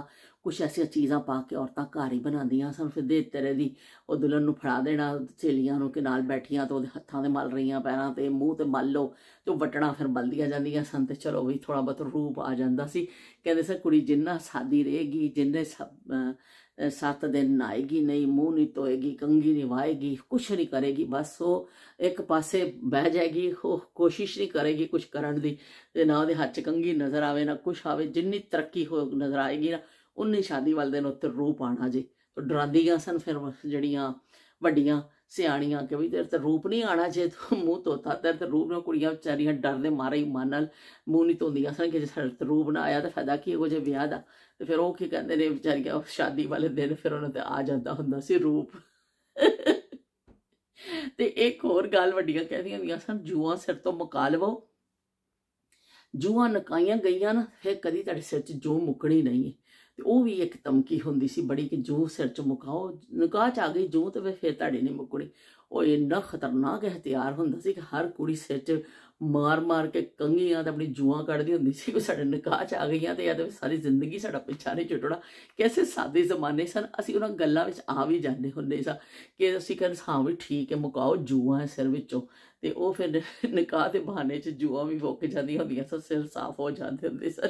ਕੁਝ ਐਸੀਆਂ ਚੀਜ਼ਾਂ ਪਾ ਕੇ ਔਰਤਾਂ ਘਰ ਹੀ ਬਣਾਉਂਦੀਆਂ ਸਨ ਫਿਰ ਦੇ ਤੇਰੇ ਦੀ ਉਹ ਦੁਲਹਨ ਨੂੰ ਫੜਾ ਦੇਣਾ ਛੇਲੀਆਂ ਨੂੰ ਕਿ ਨਾਲ ਬੈਠੀਆਂ ਤੇ ਉਹਦੇ ਹੱਥਾਂ ਦੇ ਮਲ ਰਹੀਆਂ ਪੈਰਾਂ ਤੇ ਮੂੰਹ ਤੇ ਮਲ ਲੋ ਤੇ ਵਟਣਾ ਫਿਰ ਬਲਦੀਆਂ ਜਾਂਦੀਆਂ ਸਨ ਤੇ ਚਲੋ ਵੀ ਥੋੜਾ ਬਤ ਰੂਪ ਆ ਜਾਂਦਾ ਸੀ ਕਹਿੰਦੇ ਸਨ ਕੁੜੀ ਜਿੰਨਾ ਸਾਦੀ ਰਹੇਗੀ ਜਿੰਨੇ ਸੱਤ ਦਿਨ ਨਾਏਗੀ ਨਹੀਂ ਮੂੰਹ ਨਹੀਂ ਤੋਏਗੀ ਕੰਗੀ ਨਹੀਂ ਵਾਏਗੀ ਕੁਛ ਨਹੀਂ ਕਰੇਗੀ ਬਸ ਉਹ ਇੱਕ ਪਾਸੇ ਬਹਿ ਜਾਏਗੀ ਉਹ ਕੋਸ਼ਿਸ਼ ਨਹੀਂ ਕਰੇਗੀ ਕੁਛ ਕਰਨ ਦੀ ਤੇ ਨਾ ਉਹਦੇ ਹੱਥ ਕੰਗੀ ਨਜ਼ਰ ਆਵੇ ਨਾ ਕੁਛ ਆਵੇ ਜਿੰਨੀ ਤਰੱਕੀ ਹੋ ਨਜ਼ਰ ਆਏਗੀ ਨਾ ਉਹਨੇ ਸ਼ਾਦੀ ਵਾਲੇ ਦਿਨ ਉੱਤੇ ਰੂਹ ਪਾਣਾ ਜੀ ਡਰਾਂਦੀਆਂ ਸਨ ਫਿਰ ਜਿਹੜੀਆਂ ਵੱਡੀਆਂ ਸਿਆਣੀਆਂ ਕਿ ਵੀ ਤੇਰੇ ਤੇ ਰੂਪ ਨਹੀਂ ਆਣਾ ਜੇ ਤੂੰ ਮੂੰਹ ਤੋਤਾ ਤੇਰੇ ਤੇ ਰੂਪ ਨਾਲ ਕੁੜੀਆਂ ਵਿਚਾਰੀਆਂ ਡਰਦੇ ਮਾਰੇ ਹੀ ਮਨ ਨਾਲ ਮੂੰਹ ਨਹੀਂ ਧੋਂਦੀਆਂ ਸਨ ਕਿ ਜੇ ਸਾਡੇ ਤੇ ਰੂਪ ਨਾ ਆਇਆ ਤਾਂ ਫਾਇਦਾ ਕੀ ਹੋ ਜੇ ਵਿਆਹ ਦਾ ਤੇ ਫਿਰ ਉਹ ਕੀ ਕਹਿੰਦੇ ਨੇ ਵਿਚਾਰੀਆਂ ਸ਼ਾਦੀ ਵਾਲੇ ਦਿਨ ਫਿਰ ਉਹਨਾਂ ਤੇ ਆ ਜਾਂਦਾ ਹੁੰਦਾ ਸੀ ਰੂਪ ਤੇ ਇੱਕ ਹੋਰ ਗੱਲ ਵੱਡੀਆਂ ਕਹਿੰਦੀਆਂ ਹੁੰਦੀਆਂ ਸਨ ਜੂਆ ਸਿਰ ਤੋਂ ਮੁਕਾ ਲਵੋ ਜੂਆ ਨਕਾਈਆਂ ਗਈਆਂ ਨਾ ਫਿਰ ਕਦੀ ਤੁਹਾਡੇ ਸਿਰ 'ਚ ਜੂ ਮੁਕਣੀ ਨਹੀਂ ਹੈ ਤੇ ਉਹ ਵੀ ਇੱਕ ਤਮਕੀ ਹੁੰਦੀ ਸੀ ਬੜੀ ਕਿ ਜੋ ਸਿਰ ਚ ਮੁਕਾਓ ਨਿਕਾਹ ਚ ਆ ਗਈ ਜੋ ਤੇ ਫਿਰ ਤੁਹਾਡੇ ਨਹੀਂ ਮੁਕੜੀ ਉਹ ਇੰਨਾ ਖਤਰਨਾਕ ਹਥਿਆਰ ਹੁੰਦਾ ਸੀ ਕਿ ਹਰ ਕੁੜੀ ਸਿਰ ਚ ਮਾਰ-ਮਾਰ ਕੇ ਕੰਗੀਆਂ ਤੇ ਆਪਣੀ ਜੂਆਂ ਕੱਢਦੀ ਹੁੰਦੀ ਸੀ ਕਿ ਸਾਡੇ ਨਿਕਾਹ ਚ ਆ ਗਈਆਂ ਤੇ ਇਹਦੇ ਸਾਰੀ ਜ਼ਿੰਦਗੀ ਸਾਡਾ ਪਿੱਛਾ ਨਹੀਂ ਛੁੱਟਣਾ ਕਿਸੇ ਸਾਦੇ ਜ਼ਮਾਨੇ ਸਨ ਅਸੀਂ ਉਹਨਾਂ ਗੱਲਾਂ ਵਿੱਚ ਆ ਵੀ ਜਾਂਦੇ ਹੁੰਦੇ ਸਾਂ ਕਿ ਅਸੀਂ ਕਹਿੰਦੇ ਹਾਂ ਵੀ ਠੀਕ ਹੈ ਮੁਕਾਓ ਜੂਆਂ ਸਿਰ ਵਿੱਚੋਂ ਤੇ ਉਹ ਫਿਰ ਨਿਕਾਹ ਦੇ ਬਹਾਨੇ 'ਚ ਜੂਆਂ ਵੀ ਫੁੱਕ ਜਾਂਦੀਆਂ ਹੁੰਦੀਆਂ ਸਨ ਸਿਰ ਸਾਫ਼ ਹੋ ਜਾਂਦੇ ਹੁੰਦੇ ਸਨ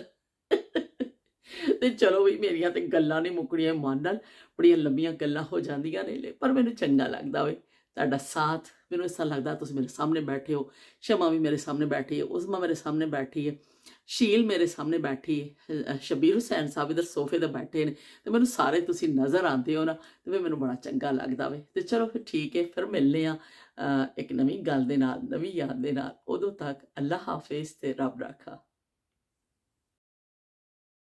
ਤੇ ਚਲੋ ਵੀ ਮੇਰੀਆਂ ਤੇ ਗੱਲਾਂ ਨਹੀਂ ਮੁੱਕਣੀਆਂ ਮਨ ਨਾਲ ਬੜੀਆਂ ਲੰਬੀਆਂ ਗੱਲਾਂ ਹੋ ਜਾਂਦੀਆਂ ਨੇ ਪਰ ਮੈਨੂੰ ਚੰਗਾ ਲੱਗਦਾ ਵੇ ਤੁਹਾਡਾ ਸਾਥ ਮੈਨੂੰ ਇਸਾ ਲੱਗਦਾ ਤੁਸੀਂ ਮੇਰੇ ਸਾਹਮਣੇ ਬੈਠੇ ਹੋ ਸ਼ਮਾ ਵੀ ਮੇਰੇ ਸਾਹਮਣੇ ਬੈਠੀ ਹੈ ਉਸਮਾ ਮੇਰੇ ਸਾਹਮਣੇ ਬੈਠੀ ਹੈ ਸ਼ੀਲ ਮੇਰੇ ਸਾਹਮਣੇ ਬੈਠੀ ਹੈ ਸ਼ਬੀਰ ਹੁਸੈਨ ਸਾਹਿਬ ਇਧਰ ਸੋਫੇ ਤੇ ਬੈਠੇ ਨੇ ਤੇ ਮੈਨੂੰ ਸਾਰੇ ਤੁਸੀਂ ਨਜ਼ਰ ਆਉਂਦੇ ਹੋ ਨਾ ਤੇ ਫੇ ਮੈਨੂੰ ਬੜਾ ਚੰਗਾ ਲੱਗਦਾ ਵੇ ਤੇ ਚਲੋ ਫਿਰ ਠੀਕ ਹੈ ਫਿਰ ਮਿਲਨੇ ਆ ਇੱਕ ਨਵੀਂ ਗੱਲ ਦੇ ਨਾਲ ਨਵੀਂ ਯਾਦ ਦੇ ਨਾਲ ਉਦੋਂ ਤੱਕ ਅੱਲਾ ਹਾਫਿਜ਼ ਤੇ ਰੱਬ ਰਾਖਾ